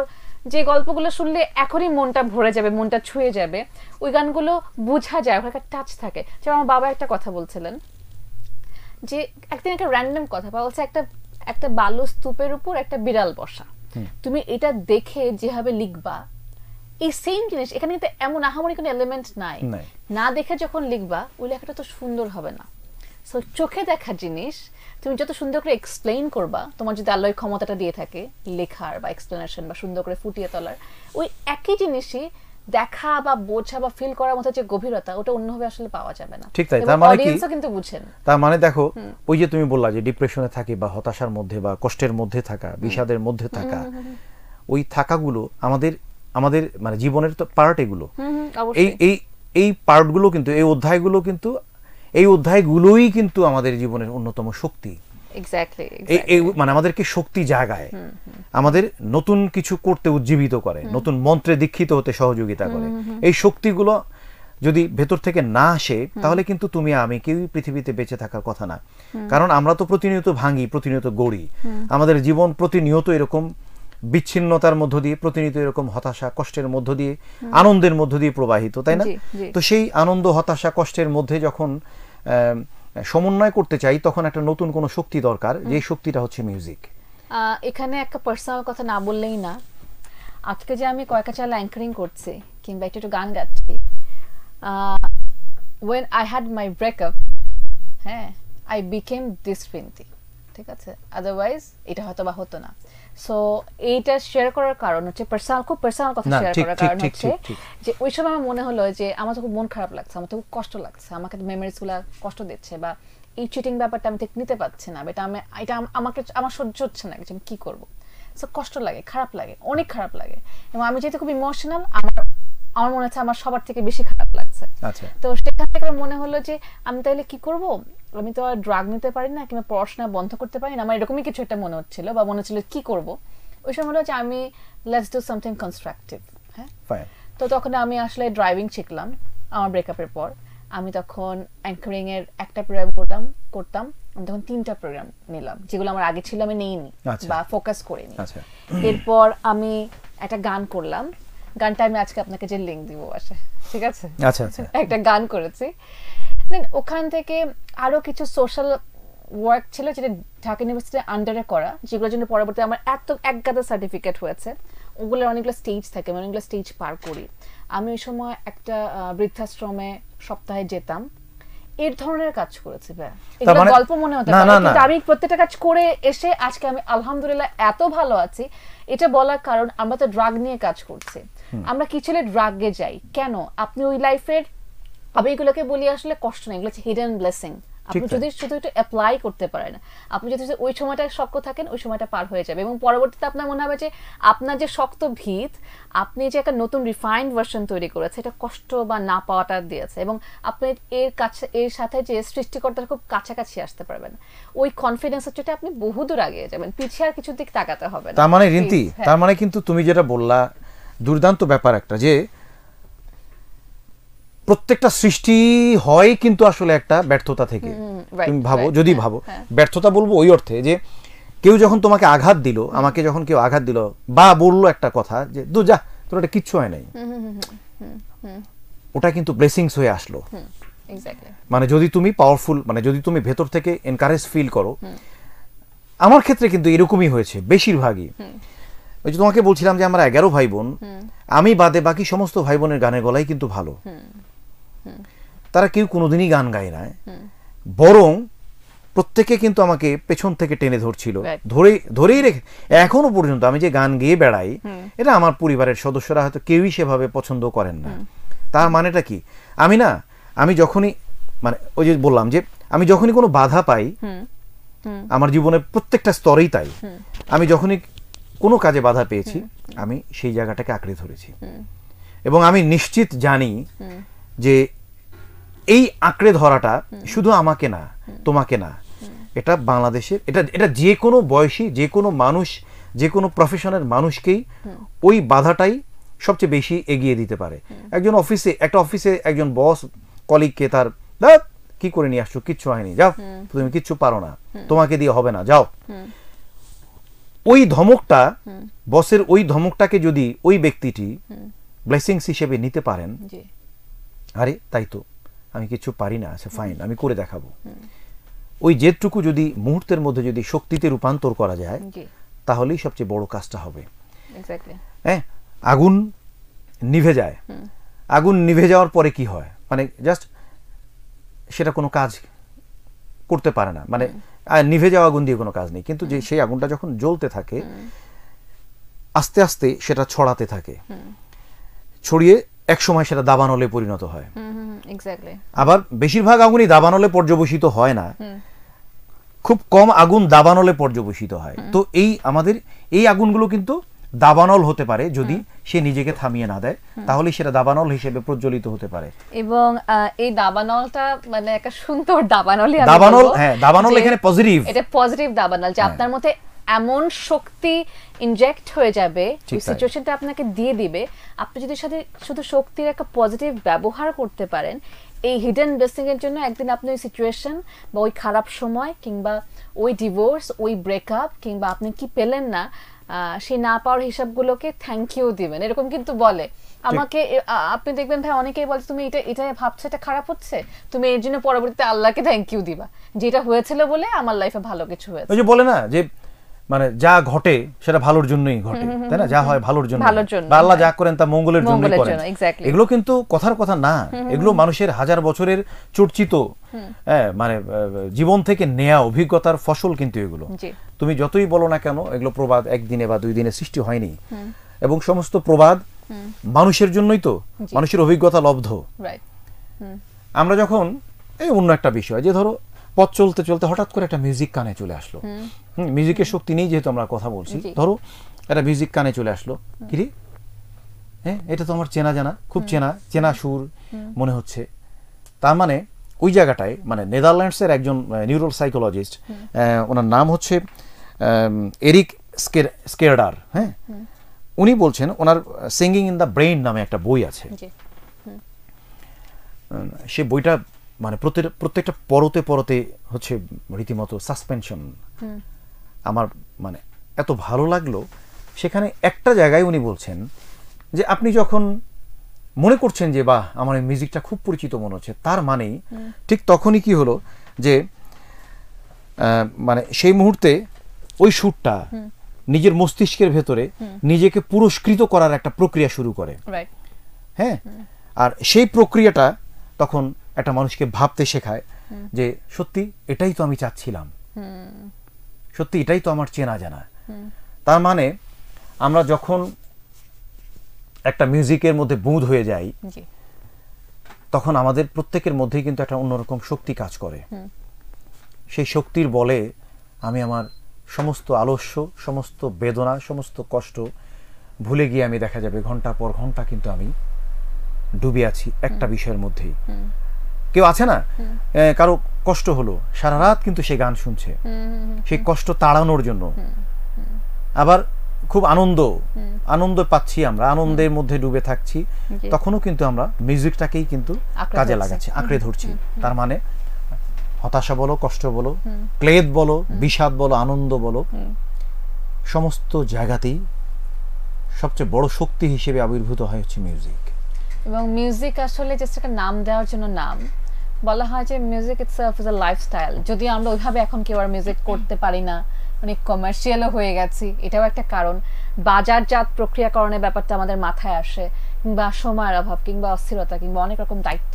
যে গল্পগুলো শুনলে এখনই মনটা ভরে যাবে মনটা ছুঁয়ে যাবে ওই গানগুলো বোঝা যায় ওখানে একটা টাচ থাকে যেমন আমার বাবা একটা কথা বলছিলেন যে একদিন একটা র্যান্ডম কথা বা বলছে একটা একটা বালু স্তূপের উপর একটা বিড়াল বসা তুমি এটা দেখে যেভাবে লিখবা এই সেম জিনিস এখানে কিন্তু এমন আহামরি কোনো এলিমেন্ট নাই না দেখে যখন লিখবা ওই লেখাটা তো সুন্দর হবে না সো চোখে দেখা জিনিস তুমি যত সুন্দর করে এক্সপ্লেন করবা তোমার যদি আল্লাহ ক্ষমতাটা দিয়ে থাকে লেখার বা এক্সপ্লেনেশন বা সুন্দর করে ফুটিয়ে তোলার ওই একই জিনিসই দেখা বা বোঝা বা ফিল করার মতো যে গভীরতা ওটা অন্যভাবে আসলে পাওয়া যাবে না ঠিক তাই তার মানে কি কিন্তু বুঝেন তার মানে দেখো ওই যে তুমি বললা যে ডিপ্রেশনে থাকি বা হতাশার মধ্যে বা কষ্টের মধ্যে থাকা বিষাদের মধ্যে থাকা ওই থাকাগুলো আমাদের আমাদের মানে জীবনের তো পার্ট এগুলো এই এই এই পার্টগুলো কিন্তু এই অধ্যায়গুলো কিন্তু এই অধ্যায়গুলোই কিন্তু আমাদের জীবনের অন্যতম শক্তি মানে আমাদেরকে শক্তি জাগায় আমাদের নতুন কিছু করতে উজ্জীবিত করে নতুন মন্ত্রে দীক্ষিত হতে সহযোগিতা করে এই শক্তিগুলো যদি ভেতর থেকে না আসে তাহলে কিন্তু তুমি আমি কেউ পৃথিবীতে বেঁচে থাকার কথা না কারণ আমরা তো প্রতিনিয়ত ভাঙি প্রতিনিয়ত গড়ি আমাদের জীবন প্রতিনিয়ত এরকম বিচ্ছিন্নতার মধ্য দিয়ে প্রতিনিয়ত এরকম হতাশা কষ্টের মধ্য দিয়ে আনন্দের মধ্য দিয়ে প্রবাহিত তাই না তো সেই আনন্দ হতাশা কষ্টের মধ্যে যখন সমন্বয় করতে চাই তখন একটা নতুন কোন শক্তি দরকার যে শক্তিটা হচ্ছে মিউজিক এখানে একটা পার্সোনাল কথা না বললেই না আজকে যে আমি কয়েকটা চাল অ্যাঙ্করিং করছি কিংবা একটু একটু গান গাচ্ছি when I had my breakup হ্যাঁ আই বিকেম ডিসপ্রিন্টি ঠিক আছে আদারওয়াইজ এটা হয়তো বা হতো না সো এইটা শেয়ার করার কারণ হচ্ছে পার্সোনাল খুব পার্সোনাল কথা শেয়ার করার কারণ হচ্ছে যে ওই সময় আমার মনে হলো যে আমার খুব মন খারাপ লাগছে আমার খুব কষ্ট লাগছে আমাকে মেমোরিজ গুলা কষ্ট দিচ্ছে বা এই চিটিং ব্যাপারটা আমি ঠিক নিতে পারছি না এটা আমি এটা আমাকে আমার সহ্য হচ্ছে না আমি কি করব সো কষ্ট লাগে খারাপ লাগে অনেক খারাপ লাগে এবং আমি যেহেতু খুব ইমোশনাল আমার আমার মনে হচ্ছে আমার সবার থেকে বেশি খারাপ লাগছে আচ্ছা। তো সেখান থেকে আমার মনে হলো যে আমি তাহলে কি করব আমি তো আর ড্রাগ নিতে পারি না কিংবা পড়াশোনা বন্ধ করতে পারি না আমার এরকমই কিছু একটা মনে হচ্ছিল বা মনে হচ্ছিল কি করব ওই সময় মনে হচ্ছে আমি লেটস ডু সামথিং কনস্ট্রাকটিভ হ্যাঁ তো তখন আমি আসলে ড্রাইভিং শিখলাম আমার ব্রেকআপের পর আমি তখন অ্যাঙ্কারিং এর একটা প্রোগ্রাম করতাম করতাম আমি তখন তিনটা প্রোগ্রাম নিলাম যেগুলো আমার আগে ছিল আমি নেইনি আচ্ছা। বা ফোকাস করিনি আচ্ছা। এরপর আমি একটা গান করলাম গানটা আমি আজকে আপনাকে যে লিঙ্ক দিব আসে ঠিক আছে আচ্ছা, আচ্ছা। একটা গান করেছি দেন ওখান থেকে আরও কিছু সোশ্যাল ওয়ার্ক ছিল যেটা ঢাকা ইউনিভার্সিটির আন্ডারে করা যেগুলোর জন্য পরবর্তী আমার এত এক গাদা সার্টিফিকেট হয়েছে ওগুলোর অনেকগুলো স্টেজ থাকে আমি অনেকগুলো স্টেজ পার করি আমি ওই সময় একটা বৃদ্ধাশ্রমে সপ্তাহে যেতাম এর ধরনের কাজ করেছি মানে গল্প মনে হতে পারে কিন্তু আমি প্রত্যেকটা কাজ করে এসে আজকে আমি আলহামদুলিল্লাহ এত ভালো আছি এটা বলার কারণ আমরা তো ড্রাগ নিয়ে কাজ করছি আমরা কি ছেলে ড্রাগে যাই কেন আপনি ওই লাইফের আমি এগুলোকে বলি আসলে কষ্ট নেই এগুলো হচ্ছে হিডেন ব্লেসিং আপনি যদি শুধু একটু অ্যাপ্লাই করতে পারেন আপনি যদি ওই সময়টা শক্ত থাকেন ওই সময়টা পার হয়ে যাবে এবং পরবর্তীতে আপনার মনে হবে যে আপনার যে শক্ত ভিত আপনি যে একটা নতুন রিফাইন্ড ভার্সন তৈরি করেছে এটা কষ্ট বা না পাওয়াটা দিয়েছে এবং আপনি এর কাছে এর সাথে যে সৃষ্টিকর্তার খুব কাছাকাছি আসতে পারবেন ওই কনফিডেন্স হচ্ছে আপনি বহুদূর আগিয়ে যাবেন পিছিয়ে আর কিছু দিক তাকাতে হবে তার মানে রিন্তি হ্যাঁ। তার মানে কিন্তু তুমি যেটা বললা দুর্দান্ত ব্যাপার একটা যে প্রত্যেকটা সৃষ্টি হয় কিন্তু আসলে একটা ব্যর্থতা থেকে তুমি ভাবো যদি হ্যাঁ, ভাবো হ্যাঁ। ব্যর্থতা বলবো ওই অর্থে যে কেউ যখন তোমাকে আঘাত দিল আমাকে যখন কেউ আঘাত দিল বা বললো একটা কথা যে দু যা তোর এটা কিচ্ছু হয় নাই ওটা কিন্তু ব্লেসিংস হয়ে আসলো মানে যদি তুমি পাওয়ারফুল মানে যদি তুমি ভেতর থেকে এনকারেজ ফিল করো আমার ক্ষেত্রে কিন্তু এরকমই হয়েছে বেশিরভাগই ওই যে তোমাকে বলছিলাম যে আমার এগারো ভাই বোন আমি বাদে বাকি সমস্ত ভাই বোনের গানের গলাই কিন্তু ভালো তারা কেউ কোনোদিনই গান গায় না বরং প্রত্যেকে কিন্তু আমাকে পেছন থেকে টেনে ধরছিল ধরে ধরেই রেখে এখনো পর্যন্ত আমি যে গান গেয়ে বেড়াই এটা আমার পরিবারের সদস্যরা হয়তো কেউই সেভাবে পছন্দ করেন না তার মানেটা কি আমি না আমি যখনই মানে ওই যে বললাম যে আমি যখনই কোনো বাধা পাই আমার জীবনের প্রত্যেকটা স্তরেই তাই আমি যখনই কোনো কাজে বাধা পেয়েছি আমি সেই জায়গাটাকে আঁকড়ে ধরেছি এবং আমি নিশ্চিত জানি যে এই আঁকড়ে ধরাটা শুধু আমাকে না তোমাকে না এটা বাংলাদেশের এটা এটা যে কোনো বয়সী যে কোনো মানুষ যে কোনো প্রফেশনের মানুষকেই ওই বাধাটাই সবচেয়ে বেশি এগিয়ে দিতে পারে একজন অফিসে একটা অফিসে একজন বস কলিগকে তার কি করে নিয়ে আসছো কিচ্ছু হয়নি যাও তুমি কিচ্ছু পারো না তোমাকে দিয়ে হবে না যাও ওই ধমকটা বসের ওই ধমকটাকে যদি ওই ব্যক্তিটি ব্লেসিংস হিসেবে নিতে পারেন আরে তাই তো আমি কিছু পারি না আচ্ছা ফাইন আমি করে দেখাবো ওই যেটুকু যদি মুহূর্তের মধ্যে যদি শক্তিতে রূপান্তর করা যায় তাহলেই সবচেয়ে বড় কাজটা হবে হ্যাঁ আগুন নিভে যায় আগুন নিভে যাওয়ার পরে কি হয় মানে জাস্ট সেটা কোনো কাজ করতে পারে না মানে নিভে যাওয়া আগুন দিয়ে কোনো কাজ নেই কিন্তু যে সেই আগুনটা যখন জ্বলতে থাকে আস্তে আস্তে সেটা ছড়াতে থাকে ছড়িয়ে একসময় সেটা দাবানলে পরিণত হয় আবার বেশিরভাগ আগুনই দাবানলে পর্যবসিত হয় না খুব কম আগুন দাবানলে পর্যবসিত হয় তো এই আমাদের এই আগুনগুলো কিন্তু দাবানল হতে পারে যদি সে নিজেকে থামিয়ে না দেয় তাহলে সেটা দাবানল হিসেবে প্রজ্বলিত হতে পারে এবং এই দাবানলটা মানে একটা সুন্দর দাবানল দাবানল হ্যাঁ দাবানল এখানে পজিটিভ এটা পজিটিভ দাবানল যে হ্যাঁ। আপনার মতে এমন শক্তি ইনজেক্ট হয়ে যাবে সিচুয়েশনটা আপনাকে দিয়ে দিবে আপনি যদি সাথে শুধু শক্তির একটা পজিটিভ ব্যবহার করতে পারেন এই হিডেন ব্লেসিং এর জন্য একদিন আপনি ওই সিচুয়েশন বা ওই খারাপ সময় কিংবা ওই ডিভোর্স ওই ব্রেকআপ কিংবা আপনি কি পেলেন না সেই না পাওয়ার হিসাবগুলোকে থ্যাংক ইউ দিবেন এরকম কিন্তু বলে আমাকে আপনি দেখবেন ভাই অনেকেই বলছে তুমি এটা এটা ভাবছো এটা খারাপ হচ্ছে তুমি এর জন্য পরবর্তীতে আল্লাহকে থ্যাংক ইউ দিবা যেটা হয়েছিল বলে আমার লাইফে ভালো কিছু হয়েছে ওই যে বলে না যে মানে যা ঘটে সেটা ভালোর জন্যই ঘটে তাই না যা হয় ভালোর জন্য আল্লাহ হ্যাঁ। যা করেন তা মঙ্গলের জন্যই করেন এগুলো কিন্তু কথার কথা না এগুলো মানুষের হাজার বছরের চর্চিত হ্যাঁ, মানে জীবন থেকে নেয়া অভিজ্ঞতার ফসল কিন্তু এগুলো তুমি যতই বলো না কেন এগুলো প্রবাদ একদিনে বা দুই দিনে সৃষ্টি হয়নি এবং সমস্ত প্রবাদ মানুষের জন্যই তো মানুষের অভিজ্ঞতা লব্ধ আমরা যখন এই অন্য একটা বিষয় যে ধরো পথ চলতে চলতে হঠাৎ করে একটা মিউজিক কানে চলে আসলো হুম মিউজিকের শক্তি নেই যেহেতু আমরা কথা বলছি ধরো একটা মিউজিক কানে চলে আসলো কিরে হ্যাঁ এটা তো আমার চেনা জানা খুব চেনা চেনা সুর মনে হচ্ছে তার মানে ওই জায়গাটায় মানে নেদারল্যান্ডসের একজন নিউরাল সাইকোলজিস্ট ওনার নাম হচ্ছে এরিক স্কেরডার হ্যাঁ উনি বলছেন ওনার সিঙ্গিং ইন দ্য ব্রেইন নামে একটা বই আছে সে বইটা মানে প্রত্যেকটা পরতে পরতে হচ্ছে রীতিমতো সাসপেনশন আমার মানে এত ভালো লাগলো সেখানে একটা জায়গায় উনি বলছেন যে আপনি যখন মনে করছেন যে বাহ আমার এই মিউজিকটা খুব পরিচিত মনে হচ্ছে তার মানেই ঠিক তখনই কি হলো যে মানে সেই মুহূর্তে ওই সুরটা নিজের মস্তিষ্কের ভেতরে নিজেকে পুরস্কৃত করার একটা প্রক্রিয়া শুরু করে হ্যাঁ আর সেই প্রক্রিয়াটা তখন একটা মানুষকে ভাবতে শেখায় যে সত্যি এটাই তো আমি চাচ্ছিলাম সত্যি এটাই তো আমার চেনা জানা তার মানে আমরা যখন একটা মিউজিকের মধ্যে বুধ হয়ে যাই তখন আমাদের প্রত্যেকের মধ্যেই কিন্তু একটা অন্যরকম শক্তি কাজ করে সেই শক্তির বলে আমি আমার সমস্ত আলস্য সমস্ত বেদনা সমস্ত কষ্ট ভুলে গিয়ে আমি দেখা যাবে ঘন্টা পর ঘন্টা কিন্তু আমি ডুবে আছি একটা বিষয়ের মধ্যেই কেউ আছে না কারো কষ্ট হলো সারা রাত কিন্তু সে গান শুনছে সেই কষ্ট তাড়ানোর জন্য আবার খুব আনন্দ আনন্দ পাচ্ছি আমরা আনন্দের মধ্যে ডুবে থাকছি তখনও কিন্তু আমরা মিউজিকটাকেই কিন্তু কাজে লাগাচ্ছি আঁকড়ে ধরছি তার মানে হতাশা বলো কষ্ট বলো ক্লেদ বলো বিষাদ বলো আনন্দ বলো সমস্ত জায়গাতেই সবচেয়ে বড় শক্তি হিসেবে আবির্ভূত হয় হচ্ছে মিউজিক এবং মিউজিক আসলে জাস্ট একটা নাম দেওয়ার জন্য নাম বলা হয় যে music itself is a lifestyle যদি আমরা ওইভাবে এখন কেউ আর মিউজিক করতে পারি না অনেক মানে কমার্শিয়ালও হয়ে গেছি এটাও একটা কারণ বাজারজাত প্রক্রিয়াকরণের ব্যাপারটা আমাদের মাথায় আসে কিংবা সময়ের অভাব কিংবা অস্থিরতা কিংবা অনেক রকম দায়িত্ব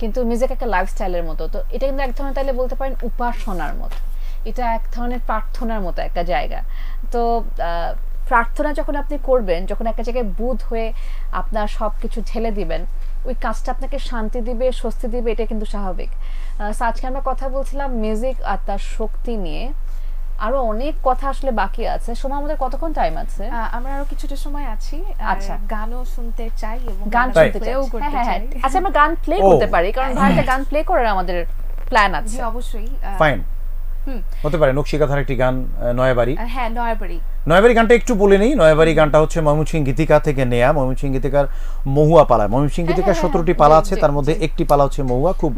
কিন্তু মিউজিক একটা লাইফস্টাইলের মতো তো এটা কিন্তু এক ধরনের তাহলে বলতে পারেন উপাসনার মতো এটা এক ধরনের প্রার্থনার মতো একটা জায়গা তো প্রার্থনা যখন আপনি করবেন যখন একটা জায়গায় বুধ হয়ে আপনার সব কিছু ঢেলে দিবেন ওই কাজটা আপনাকে শান্তি দিবে স্বস্তি দিবে এটা কিন্তু স্বাভাবিক আজকে আমরা কথা বলছিলাম মিউজিক আর তার শক্তি নিয়ে আরো অনেক কথা আসলে বাকি আছে সময় আমাদের কতক্ষণ টাইম আছে আমরা আরো কিছুটা সময় আছি আচ্ছা গানও শুনতে চাই এবং গান শুনতে চাইও করতে হ্যাঁ, হ্যাঁ, চাই হ্যাঁ। আচ্ছা আমরা গান প্লে করতে পারি কারণ ভাইটা গান প্লে করার আমাদের প্ল্যান আছে অবশ্যই ফাইন হতে পারে নকশিকাথার একটি গান নয়াবাড়ি হ্যাঁ নয়াবাড়ি নয়বারি গানটা একটু বলে নেই নয়বারি গানটা হচ্ছে ময়মনসিং গীতিকা থেকে নেয়া ময়মনসিং গীতিকার মহুয়া পালা ময়মনসিং গীতিকার হ্যাঁ, সতেরোটি পালা আছে তার মধ্যে একটি পালা হচ্ছে মহুয়া খুব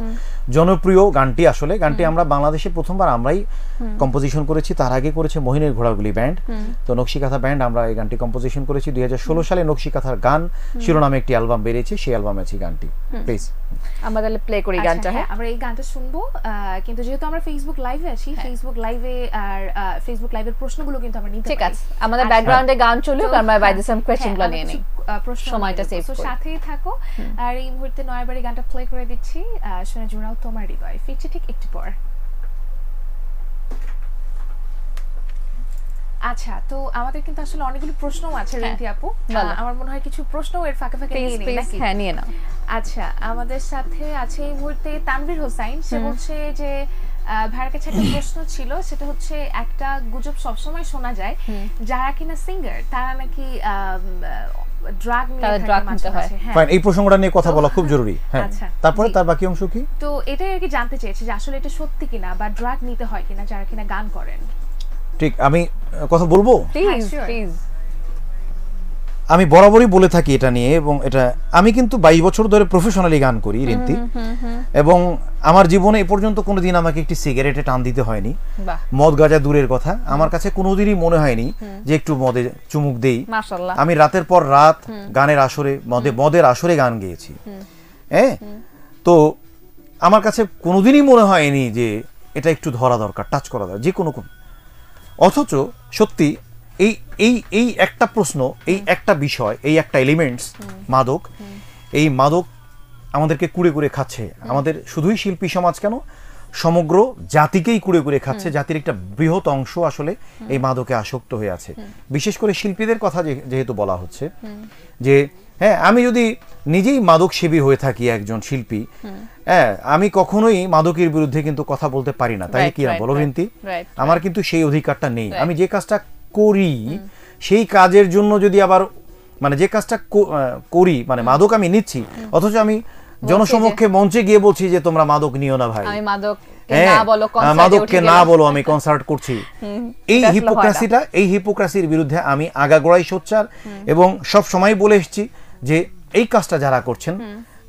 জনপ্রিয় গানটি আসলে গানটি আমরা বাংলাদেশে প্রথমবার আমরাই কম্পোজিশন করেছি তার আগে করেছে মহিনের ঘোড়াগুলি ব্যান্ড তো নকশিকাথা ব্যান্ড আমরা এই গানটি কম্পোজিশন করেছি দুই হাজার ষোলো সালে নকশিকাথার গান শিরোনামে একটি অ্যালবাম বেরিয়েছে সেই অ্যালবামে আছে গানটি প্লিজ আমরা তাহলে প্লে করি আচ্ছা, গানটা হ্যাঁ, হ্যাঁ আমরা এই গানটা শুনবো কিন্তু যেহেতু আমরা ফেসবুক লাইভে আছি ফেসবুক হ্যাঁ। লাইভে আর ফেসবুক লাইভের প্রশ্নগুলো কিন্তু আমরা নিতে ঠিক আমাদের ব্যাকগ্রাউন্ডে আচ্ছা। গান চলুক আর আমরা বাই দিস কোয়েশ্চেনগুলো নিয়ে নিই প্রশ্ন সময়টা সেভ করো সাথেই থাকো আর এই মুহূর্তে নয়বারে গানটা প্লে করে দিচ্ছি শুনে জোড়াও তোমার হৃদয় ফিরছি ঠিক একটু পর আচ্ছা তো আমাদের কিন্তু আসলে অনেকগুলো প্রশ্ন আছে হ্যাঁ। রিন্তি আপু আমার মনে হয় কিছু প্রশ্ন এর ফাঁকে ফাঁকে নিয়ে নিই নাকি হ্যাঁ নিয়ে নাও আচ্ছা আমাদের সাথে আছে এই মুহূর্তে তানভীর হোসাইন সে বলছে যে ভাইয়ের কাছে একটা প্রশ্ন ছিল সেটা হচ্ছে একটা গুজব সবসময় শোনা যায় যারা কিনা সিঙ্গার তারা নাকি ড্রাগ ড্রাগ হয় হ্যাঁ। এই প্রসঙ্গটা নিয়ে কথা বলা খুব আচ্ছা। জরুরি হ্যাঁ। আচ্ছা। তার বাকি তো এটাই আর কি জানতে যে আসলে এটা সত্যি কিনা বা ড্রাগ নিতে হয় কিনা যারা কিনা গান করেন ঠিক আমি কথা বলবো হ্যাঁ, আমি বরাবরই বলে থাকি এটা নিয়ে এবং এটা আমি কিন্তু বাইশ বছর ধরে প্রফেশনালি গান করি রিন্তি এবং আমার জীবনে এ পর্যন্ত কোনোদিন আমাকে একটি সিগারেটে টান দিতে হয়নি মদ গাজা দূরের কথা আমার কাছে কোনোদিনই মনে হয়নি যে একটু মদে চুমুক দেই আমি রাতের পর রাত গানের আসরে মদে মদের আসরে গান গেয়েছি হ্যাঁ তো আমার কাছে কোনোদিনই মনে হয়নি যে এটা একটু ধরা দরকার টাচ করা দরকার যে কোনো অথচ সত্যি এই এই এই একটা প্রশ্ন এই একটা বিষয় এই একটা এলিমেন্টস মাদক এই মাদক আমাদেরকে কুড়ে কুড়ে খাচ্ছে আমাদের শুধুই শিল্পী সমাজ কেন সমগ্র জাতিকেই কুড়ে কুড়ে খাচ্ছে জাতির একটা বৃহৎ অংশ আসলে এই মাদকে আসক্ত হয়ে আছে বিশেষ করে শিল্পীদের কথা যেহেতু বলা হচ্ছে যে হ্যাঁ আমি যদি নিজেই মাদক সেবী হয়ে থাকি একজন শিল্পী হ্যাঁ আমি কখনোই মাদকের বিরুদ্ধে কিন্তু কথা বলতে পারি না তাই কি বলো বিনতি আমার কিন্তু সেই অধিকারটা নেই আমি যে কাজটা করি সেই কাজের জন্য যদি আবার মানে যে কাজটা করি মানে মাদক আমি নিচ্ছি অথচ আমি জনসমক্ষে মঞ্চে গিয়ে বলছি যে তোমরা মাদক নিও না ভাই মাদক মাদককে হ্যাঁ, না বলো আমি কনসার্ট করছি এই হিপোক্রাসিটা এই হিপোক্রাসির বিরুদ্ধে আমি আগাগোড়াই সোচ্চার এবং সব সময় বলে এসেছি যে এই কাজটা যারা করছেন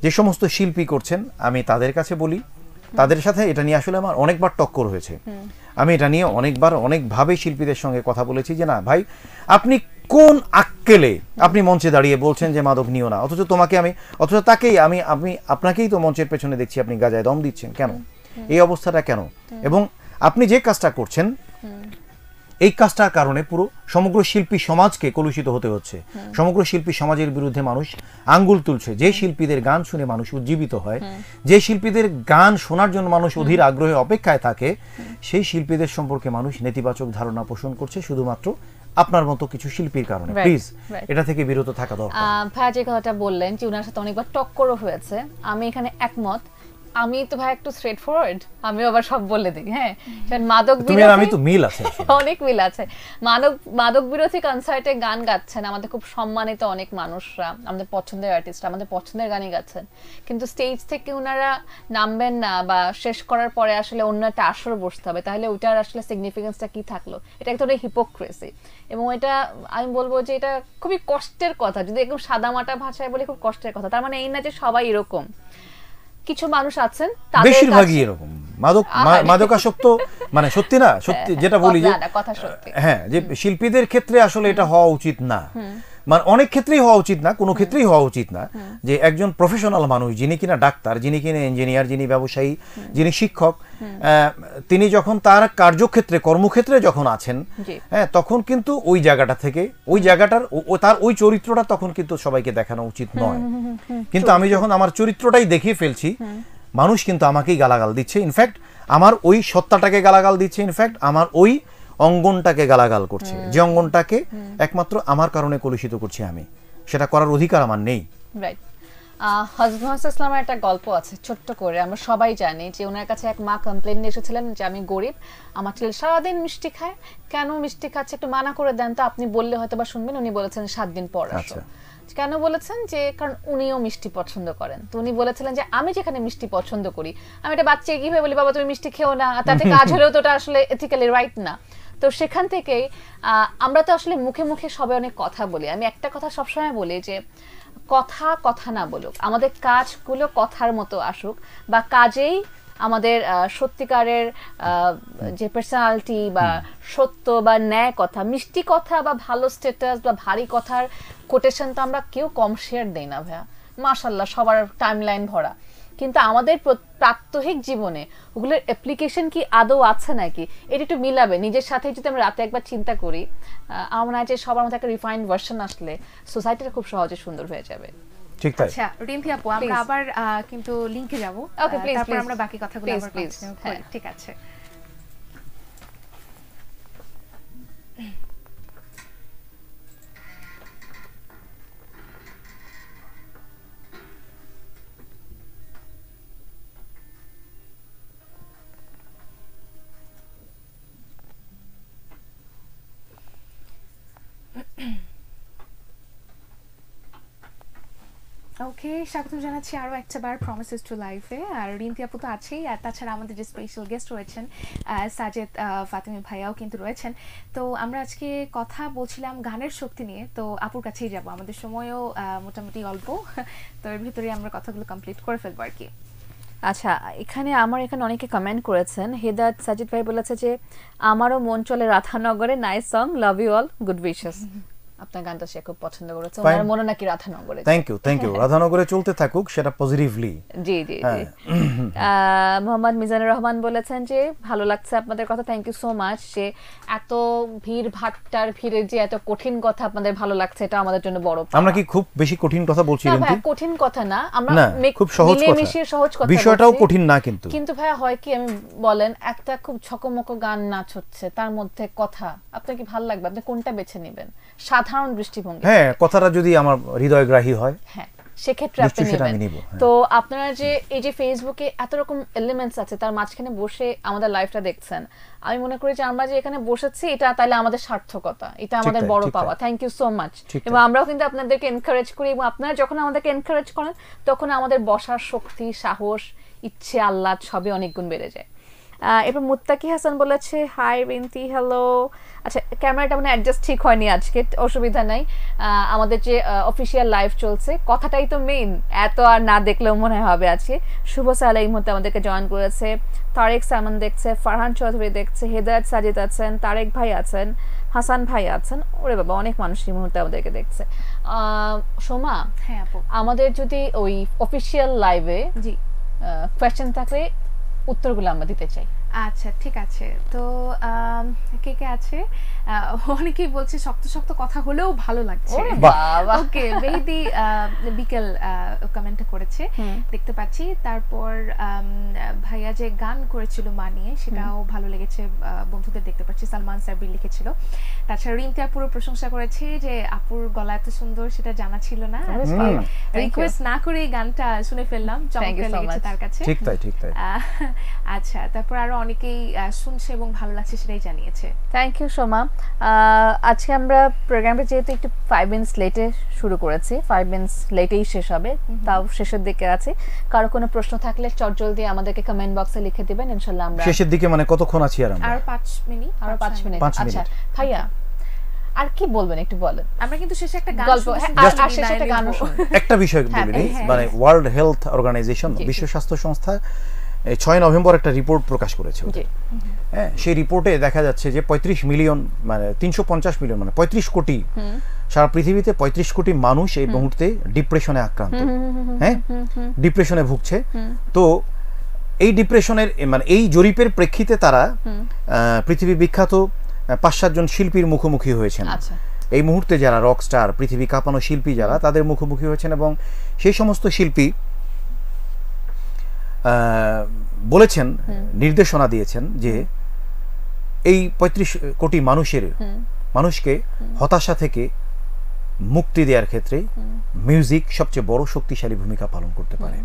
যে সমস্ত শিল্পী করছেন আমি তাদের কাছে বলি তাদের সাথে এটা নিয়ে আসলে আমার অনেকবার টক্কর হয়েছে আমি এটা নিয়ে অনেকবার অনেকভাবে শিল্পীদের সঙ্গে কথা বলেছি যে না ভাই আপনি কোন আক্কেলে আপনি মঞ্চে দাঁড়িয়ে বলছেন যে মাদক নিও না অথচ তোমাকে আমি অথচ তাকেই আমি আমি আপনাকেই তো মঞ্চের পেছনে দেখছি আপনি গাজায় দম দিচ্ছেন কেন এই অবস্থাটা কেন এবং আপনি যে কাজটা করছেন এই কাজটার কারণে পুরো সমগ্র শিল্পী সমাজকে কলুষিত হতে হচ্ছে সমগ্র শিল্পী সমাজের বিরুদ্ধে মানুষ আঙ্গুল তুলছে যে শিল্পীদের গান শুনে মানুষ উজ্জীবিত হয় যে শিল্পীদের গান শোনার জন্য মানুষ অধীর আগ্রহে অপেক্ষায় থাকে সেই শিল্পীদের সম্পর্কে মানুষ নেতিবাচক ধারণা পোষণ করছে শুধুমাত্র আপনার মতো কিছু শিল্পীর কারণে প্লিজ এটা থেকে বিরত থাকা দরকার ভাইয়া যে কথাটা বললেন যে উনার সাথে অনেকবার টক্করও হয়েছে আমি এখানে একমত আমি তো ভাই একটু স্ট্রেট ফরওয়ার্ড আমি আবার সব বলে দিই হ্যাঁ কারণ মাদক তুমি আর আমি তো মিল আছে (laughs) অনেক মিল আছে মাদক মাদক বিরোধী কনসার্টে গান গাচ্ছেন আমাদের খুব সম্মানিত অনেক মানুষরা আমাদের পছন্দের আর্টিস্ট আমাদের পছন্দের গানই গাচ্ছেন কিন্তু স্টেজ থেকে ওনারা নামবেন না বা শেষ করার পরে আসলে অন্য একটা আসর বসতে হবে তাহলে ওইটার আসলে সিগনিফিকেন্সটা কি থাকলো এটা এক ধরনের হিপোক্রেসি এবং এটা আমি বলবো যে এটা খুবই কষ্টের কথা যদি একদম সাদামাটা ভাষায় বলে খুব কষ্টের কথা তার মানে এই না যে সবাই এরকম কিছু মানুষ আছেন বেশিরভাগই এরকম মাদক মাদকাসক্ত মানে সত্যি না সত্যি হ্যাঁ, হ্যাঁ, যেটা বলি যে হ্যাঁ যে শিল্পীদের ক্ষেত্রে আসলে এটা হওয়া উচিত না মানে অনেক ক্ষেত্রেই হওয়া উচিত না কোনো ক্ষেত্রেই হওয়া উচিত না যে একজন প্রফেশনাল মানুষ যিনি কিনা ডাক্তার যিনি কিনা ইঞ্জিনিয়ার যিনি ব্যবসায়ী যিনি শিক্ষক তিনি যখন তার কার্যক্ষেত্রে কর্মক্ষেত্রে যখন আছেন হ্যাঁ তখন কিন্তু ওই জায়গাটা থেকে ওই জায়গাটার তার ওই চরিত্রটা তখন কিন্তু সবাইকে দেখানো উচিত নয় কিন্তু আমি যখন আমার চরিত্রটাই দেখিয়ে ফেলছি মানুষ কিন্তু আমাকেই গালাগাল দিচ্ছে ইনফ্যাক্ট আমার ওই সত্তাটাকে গালাগাল দিচ্ছে ইনফ্যাক্ট আমার ওই অঙ্গনটাকে গালাগাল করছে যে অঙ্গনটাকে একমাত্র আমার কারণে কলুষিত করছি আমি সেটা করার অধিকার আমার নেই হজরত মোহাম্মদ ইসলামের একটা গল্প আছে ছোট্ট করে আমরা সবাই জানি যে ওনার কাছে এক মা কমপ্লেন এসেছিলেন যে আমি গরিব আমার ছেলে সারাদিন মিষ্টি খায় কেন মিষ্টি খাচ্ছে একটু মানা করে দেন তো আপনি বললে হয়তো বা শুনবেন উনি বলেছেন সাত দিন পর আচ্ছা। কেন বলেছেন যে কারণ উনিও মিষ্টি পছন্দ করেন তো উনি বলেছিলেন যে আমি যেখানে মিষ্টি পছন্দ করি আমি এটা বাচ্চাকে কিভাবে বলি বাবা তুমি মিষ্টি খেও না তাতে কাজ (laughs) হলেও তো ওটা আসলে এথিক্যালি রাইট না তো সেখান থেকেই আমরা তো আসলে মুখে মুখে সবাই অনেক কথা বলি আমি একটা কথা সবসময় বলি যে কথা কথা না বলুক আমাদের কাজগুলো কথার মতো আসুক বা কাজেই আমাদের সত্যিকারের যে পার্সোনালিটি বা সত্য বা ন্যায় কথা মিষ্টি কথা বা ভালো স্ট্যাটাস বা ভারী কথার কোটেশন তো আমরা কেউ কম শেয়ার দেই না ভাইয়া মাশাল্লাহ সবার টাইমলাইন ভরা কিন্তু আমাদের প্রাত্যহিক জীবনে ওগুলোর অ্যাপ্লিকেশন কি আদৌ আছে নাকি এটা একটু মিলাবে নিজের সাথে যদি আমরা রাতে একবার চিন্তা করি আমার মনে হয় যে সবার মধ্যে একটা রিফাইন্ড ভার্সন আসলে সোসাইটিটা খুব সহজে সুন্দর হয়ে যাবে ঠিক তাই আচ্ছা রিম্পি আপু আমরা আবার কিন্তু লিংকে যাব ওকে প্লিজ তারপর আমরা বাকি কথাগুলো আবার হ্যাঁ। ঠিক আছে ওকে স্বাগতম জানাচ্ছি আরও একটা বার প্রমিসেস টু লাইফে আর রিন্তি আপু তো আছেই আর তাছাড়া আমাদের যে স্পেশাল গেস্ট রয়েছেন সাজেদ ফাতেমি ভাইয়াও কিন্তু রয়েছেন তো আমরা আজকে কথা বলছিলাম গানের শক্তি নিয়ে তো আপুর কাছেই যাব আমাদের সময়ও মোটামুটি অল্প (laughs) তো এর ভিতরে আমরা কথাগুলো কমপ্লিট করে ফেলবো আর কি আচ্ছা এখানে আমার এখানে অনেকে কমেন্ট করেছেন হেদাত সাজিদ ভাই বলেছে যে আমারও মন চলে রাধানগরে nice song love you all good wishes আপনার গানটা সে খুব পছন্দ করেছে ওনার মনে নাকি রাধানগরে থ্যাংক ইউ থ্যাংক ইউ রাধানগরে চলতে থাকুক সেটা পজিটিভলি জি জি জি হ্যাঁ। মোহাম্মদ মিজানুর রহমান বলেছেন যে ভালো লাগছে আপনাদের কথা থ্যাংক ইউ সো মাচ সে এত ভিড় ভাট্টার ভিড়ে যে এত কঠিন কথা আপনাদের ভালো লাগছে এটা আমাদের জন্য বড় আমরা কি খুব বেশি কঠিন কথা বলছি না ভাই কঠিন কথা না আমরা খুব সহজ কথা সহজ কথা বিষয়টাও কঠিন না কিন্তু কিন্তু ভাই হয় কি আমি বলেন একটা খুব ছকমক গান নাচ হচ্ছে তার মধ্যে কথা আপনার কি ভালো লাগবে আপনি কোনটা বেছে নেবেন সাত সাধারণ দৃষ্টিভঙ্গি হ্যাঁ কথাটা যদি আমার হৃদয়গ্রাহী হয় হ্যাঁ সেক্ষেত্রে আপনি হ্যাঁ। তো আপনারা যে এই যে ফেসবুকে এত রকম এলিমেন্টস আছে তার মাঝখানে বসে আমাদের লাইফটা দেখছেন আমি মনে করি যে আমরা যে এখানে বসেছি এটা তাহলে আমাদের সার্থকতা এটা আমাদের বড় পাওয়া থ্যাংক ইউ সো মাচ এবং আমরাও কিন্তু আপনাদেরকে এনকারেজ করি এবং আপনারা যখন আমাদেরকে এনকারেজ করেন তখন আমাদের বসার শক্তি সাহস ইচ্ছে আহ্লাদ সবই অনেক গুণ বেড়ে যায় এরপর মুত্তাকি হাসান বলেছে হাই রিন্তি হ্যালো আচ্ছা ক্যামেরাটা মানে অ্যাডজাস্ট ঠিক হয়নি আজকে অসুবিধা নাই আমাদের যে অফিসিয়াল লাইভ চলছে কথাটাই তো মেইন এত আর না দেখলেও মনে হবে আজকে শুভ সাহা এই মুহূর্তে আমাদেরকে জয়েন করেছে তারেক সামন দেখছে ফারহান চৌধুরী দেখছে হেদায়ত সাজিদ আছেন তারেক ভাই আছেন হাসান ভাই আছেন ওরে বাবা অনেক মানুষ এই মুহূর্তে আমাদেরকে দেখছে সোমা হ্যাঁ আমাদের যদি ওই অফিসিয়াল লাইভে জি কোয়েশ্চেন থাকলে উত্তরগুলো আমরা দিতে চাই আচ্ছা ঠিক আছে তো কে কে আছে অনেকেই বলছে শক্ত শক্ত কথা হলেও ভালো লাগছে ওকে বেহিদি বিকেল কমেন্ট করেছে দেখতে পাচ্ছি তারপর ভাইয়া যে গান করেছিল মা নিয়ে সেটাও ভালো লেগেছে বন্ধুদের দেখতে পাচ্ছি সালমান সাবির লিখেছিল তাছাড়া রিমকে পুরো প্রশংসা করেছে যে আপুর গলা এত সুন্দর সেটা জানা ছিল না রিকোয়েস্ট না করে গানটা শুনে ফেললাম চমৎকার লেগেছে তার কাছে ঠিক তাই ঠিক তাই আচ্ছা তারপর আরো অনেকেই শুনছে এবং ভালো লাগছে সেটাই জানিয়েছে থ্যাংক ইউ সোমা আজকে আমরা প্রোগ্রামটা যেহেতু একটু ফাইভ মিনিটস লেটে শুরু করেছি ফাইভ মিনিটস লেটেই শেষ হবে তাও শেষের দিকে আছে কারো কোনো প্রশ্ন থাকলে চটজলদি আমাদেরকে কমেন্ট বক্সে লিখে দিবেন ইনশাল্লাহ আমরা শেষের দিকে মানে কতক্ষণ আছি আর আমরা আর 5 মিনিট আর 5 মিনিট আচ্ছা ভাইয়া আর কি বলবেন একটু বলেন আমরা কিন্তু শেষে একটা গান গল্প হ্যাঁ, আর শেষে একটা গান (laughs) একটা বিষয় বলবেন হ্যাঁ, হ্যাঁ, মানে ওয়ার্ল্ড হেলথ অর্গানাইজেশন বিশ্ব স্বাস্থ্য সংস্থা ছয় নভেম্বর একটা রিপোর্ট প্রকাশ করেছে হ্যাঁ সেই রিপোর্টে দেখা যাচ্ছে যে পঁয়ত্রিশ মিলিয়ন মানে তিনশো পঞ্চাশ মিলিয়ন মানে পঁয়ত্রিশ কোটি সারা পৃথিবীতে পঁয়ত্রিশ কোটি মানুষ এই মুহূর্তে ডিপ্রেশনে আক্রান্ত হ্যাঁ ডিপ্রেশনে ভুগছে তো এই ডিপ্রেশনের মানে এই জরিপের প্রেক্ষিতে তারা পৃথিবী বিখ্যাত পাঁচ সাতজন শিল্পীর মুখোমুখি হয়েছেন আচ্ছা। এই মুহূর্তে যারা রকস্টার পৃথিবী কাঁপানো শিল্পী যারা তাদের মুখোমুখি হয়েছেন এবং সেই সমস্ত শিল্পী বলেছেন নির্দেশনা দিয়েছেন যে এই পঁয়ত্রিশ কোটি মানুষের মানুষকে হতাশা থেকে মুক্তি দেওয়ার ক্ষেত্রে মিউজিক সবচেয়ে বড় শক্তিশালী ভূমিকা পালন করতে পারে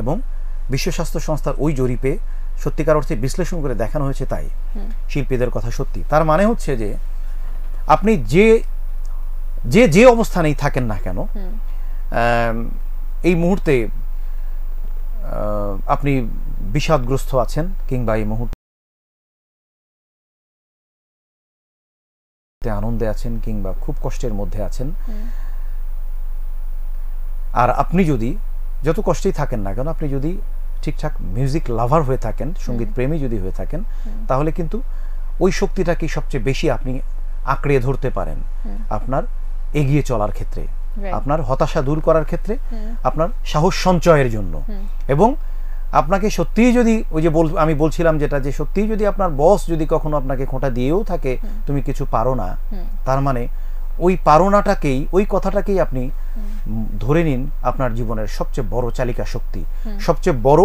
এবং বিশ্ব স্বাস্থ্য সংস্থার ওই জরিপে সত্যিকার অর্থে বিশ্লেষণ করে দেখানো হয়েছে তাই শিল্পীদের কথা সত্যি তার মানে হচ্ছে যে আপনি যে যে যে অবস্থানেই থাকেন না কেন এই মুহূর্তে আপনি বিষাদগ্রস্ত আছেন কিংবা এই মুহূর্তে আনন্দে আছেন কিংবা খুব কষ্টের মধ্যে আছেন আর আপনি যদি যত কষ্টেই থাকেন না কেন আপনি যদি ঠিকঠাক মিউজিক লাভার হয়ে থাকেন সঙ্গীত প্রেমী যদি হয়ে থাকেন তাহলে কিন্তু ওই শক্তিটাকে সবচেয়ে বেশি আপনি আঁকড়ে ধরতে পারেন আপনার এগিয়ে চলার ক্ষেত্রে আপনার হতাশা দূর করার ক্ষেত্রে আপনার সাহস সঞ্চয়ের জন্য এবং আপনাকে সত্যিই যদি ওই যে আমি বলছিলাম যেটা যে সত্যিই যদি আপনার বস যদি কখনো আপনাকে খোঁটা দিয়েও থাকে তুমি কিছু পারো না তার মানে ওই পারোনাটাকেই ওই কথাটাকেই আপনি ধরে নিন আপনার জীবনের সবচেয়ে বড় চালিকা শক্তি সবচেয়ে বড়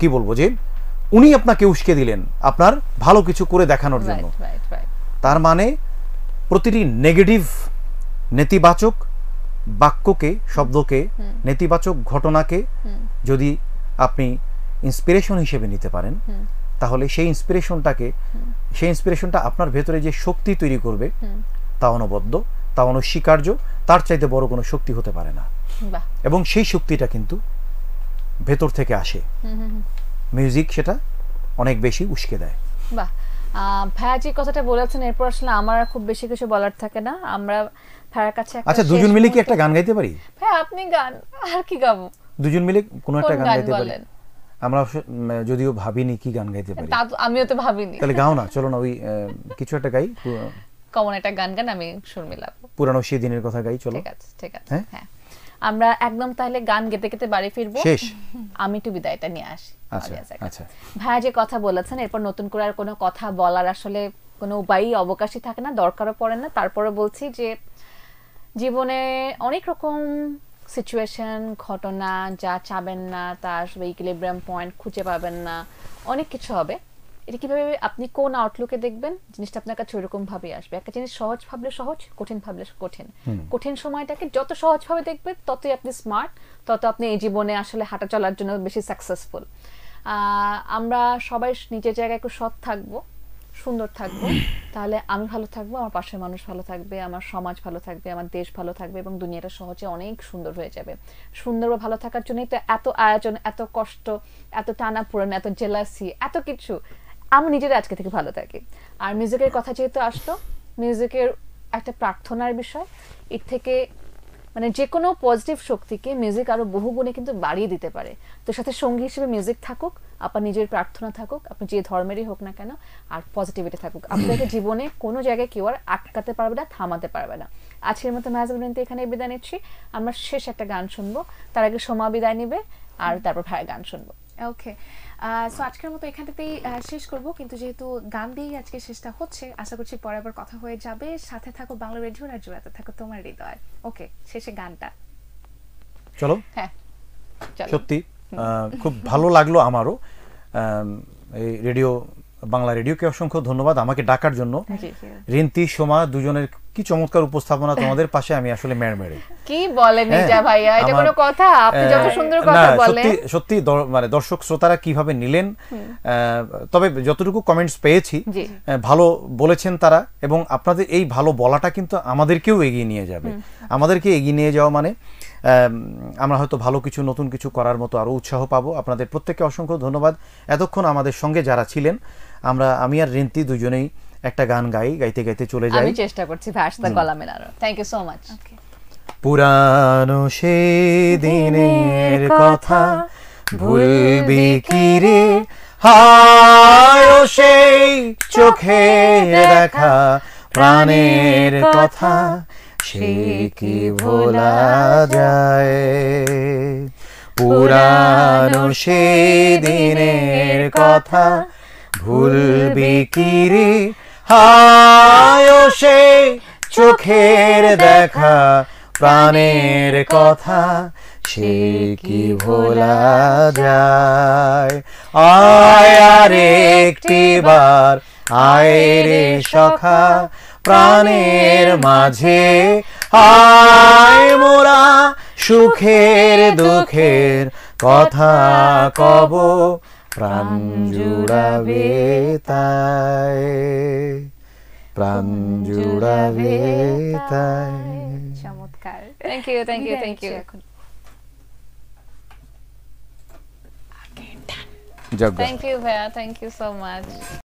কি বলবো যে উনি আপনাকে উস্কে দিলেন আপনার ভালো কিছু করে দেখানোর জন্য তার মানে প্রতিটি নেগেটিভ নেতিবাচক বাক্যকে শব্দকে নেতিবাচক ঘটনাকে যদি আপনি ইন্সপিরেশন হিসেবে নিতে পারেন তাহলে সেই ইন্সপিরেশনটাকে সেই ইন্সপিরেশনটা আপনার ভেতরে যে শক্তি তৈরি করবে তা অনবদ্য তা অনস্বীকার্য তার চাইতে বড় কোনো শক্তি হতে পারে না এবং সেই শক্তিটা কিন্তু ভেতর থেকে আসে মিউজিক সেটা অনেক বেশি উস্কে দেয় বাহ ভাইয়া যে কথাটা বলেছেন এরপর আসলে আমার খুব বেশি কিছু বলার থাকে না আমরা ভাইয়ার কাছে আচ্ছা দুজন মিলে কি একটা গান গাইতে পারি হ্যাঁ আপনি গান আর কি গাবো দুজন মিলে কোনো একটা গান গাইতে পারি আমরা যদিও ভাবিনি কি গান গাইতে পারি তা আমিও তো ভাবিনি তাহলে গাও না চলো না ওই কিছু একটা গাই কমন একটা গান গান আমি সুর পুরানো সেই দিনের কথা গাই চলো ঠিক আছে ঠিক আছে হ্যাঁ? হ্যাঁ আমরা একদম তাহলে গান গেতে গেতে বাড়ি ফিরবো শেষ আমি একটু বিদায়টা নিয়ে আসি আচ্ছা, আচ্ছা ভাইয়া যে কথা বলেছেন এরপর নতুন করে আর কোনো কথা বলার আসলে কোনো উপায়ই অবকাশই থাকে না দরকারও পড়ে না তারপরে বলছি যে জীবনে অনেক রকম সিচুয়েশন ঘটনা যা চাবেন না তা আসবে পয়েন্ট খুঁজে পাবেন না অনেক কিছু হবে এটা কীভাবে আপনি কোন আউটলুকে দেখবেন জিনিসটা আপনার কাছে ওইরকমভাবেই আসবে একটা জিনিস সহজ ভাবলে সহজ কঠিন ভাবলে কঠিন কঠিন সময়টাকে যত সহজভাবে দেখবেন ততই আপনি স্মার্ট তত আপনি এই জীবনে আসলে হাঁটা চলার জন্য বেশি সাকসেসফুল আমরা সবাই নিজের জায়গায় একটু সৎ থাকবো সুন্দর থাকব তাহলে আমি ভালো থাকবো আমার পাশের মানুষ ভালো থাকবে আমার সমাজ ভালো থাকবে আমার দেশ ভালো থাকবে এবং দুনিয়াটা সহজে অনেক সুন্দর হয়ে যাবে সুন্দর বা ভালো থাকার জন্যই তো এত আয়োজন এত কষ্ট এত টানা এত জেলাসি এত কিছু আমি নিজের আজকে থেকে ভালো থাকি আর মিউজিকের কথা যেহেতু আসলো মিউজিকের একটা প্রার্থনার বিষয় এর থেকে মানে যে কোনো পজিটিভ শক্তিকে মিউজিক আরও বহু গুণে কিন্তু বাড়িয়ে দিতে পারে তো সাথে সঙ্গী হিসেবে মিউজিক থাকুক আপনার নিজের প্রার্থনা থাকুক আপনি যে ধর্মেরই হোক না কেন আর পজিটিভিটি থাকুক আপনাকে (coughs) জীবনে কোনো জায়গায় কেউ আর আটকাতে পারবে না থামাতে পারবে না আজকের মতো মাহাজবুলিনতে এখানে বিদায় নিচ্ছি আমরা শেষ একটা গান শুনবো তার আগে সময় বিদায় নেবে আর তারপর ভাই গান শুনবো ওকে সো uh, আজকের মতো এখানটাতেই uh, শেষ করব কিন্তু যেহেতু গান দিয়েই আজকে শেষটা হচ্ছে আশা করছি পরে আবার কথা হয়ে যাবে সাথে থাকো বাংলা রেডিও আর জোড়াতে থাকো তোমার হৃদয় ওকে শেষে গানটা চলো হ্যাঁ সত্যি খুব ভালো লাগলো আমারও এই রেডিও বাংলা রেডিওকে অসংখ্য ধন্যবাদ আমাকে ডাকার জন্য রিন্তি সোমা দুজনের কি চমৎকার উপস্থাপনা তোমাদের পাশে আমি আসলে মেড়ে কি বলেন হ্যাঁ, এটা ভাইয়া এটা কোনো কথা আপনি যত সুন্দর কথা বলেন সত্যি সত্যি মানে দর্শক শ্রোতারা কিভাবে নিলেন তবে যতটুকু কমেন্টস পেয়েছি ভালো বলেছেন তারা এবং আপনাদের এই ভালো বলাটা কিন্তু আমাদেরকেও এগিয়ে নিয়ে যাবে আমাদেরকে এগিয়ে নিয়ে যাওয়া মানে আমরা হয়তো ভালো কিছু নতুন কিছু করার মতো আরও উৎসাহ পাবো আপনাদের প্রত্যেককে অসংখ্য ধন্যবাদ এতক্ষণ আমাদের সঙ্গে যারা ছিলেন আমরা আমি আর রিন্তি দুজনেই একটা গান গাই গাইতে গাইতে চলে যাই চেষ্টা করছি ভাষা গলা থ্যাংক ইউ সো মাচ পুরানো সে দিনের কথা ভুলবি কি রে হায় সেই চোখে দেখা প্রাণের কথা সে কি ভোলা যায় পুরানো সে দিনের কথা ভুলবি কিরে হায় সে চোখের দেখা প্রাণের কথা সে কি ভোলা যায় আয় আর একটি বার আয় রে সখা প্রাণের মাঝে আয় মোরা সুখের দুঃখের কথা কব প্রাণ জুড়াবে তাই প্রাণ জুড়াবে তাই চমৎকার thank you thank you thank you এখন Jaga. Thank you, Bhaiya. Thank you so much.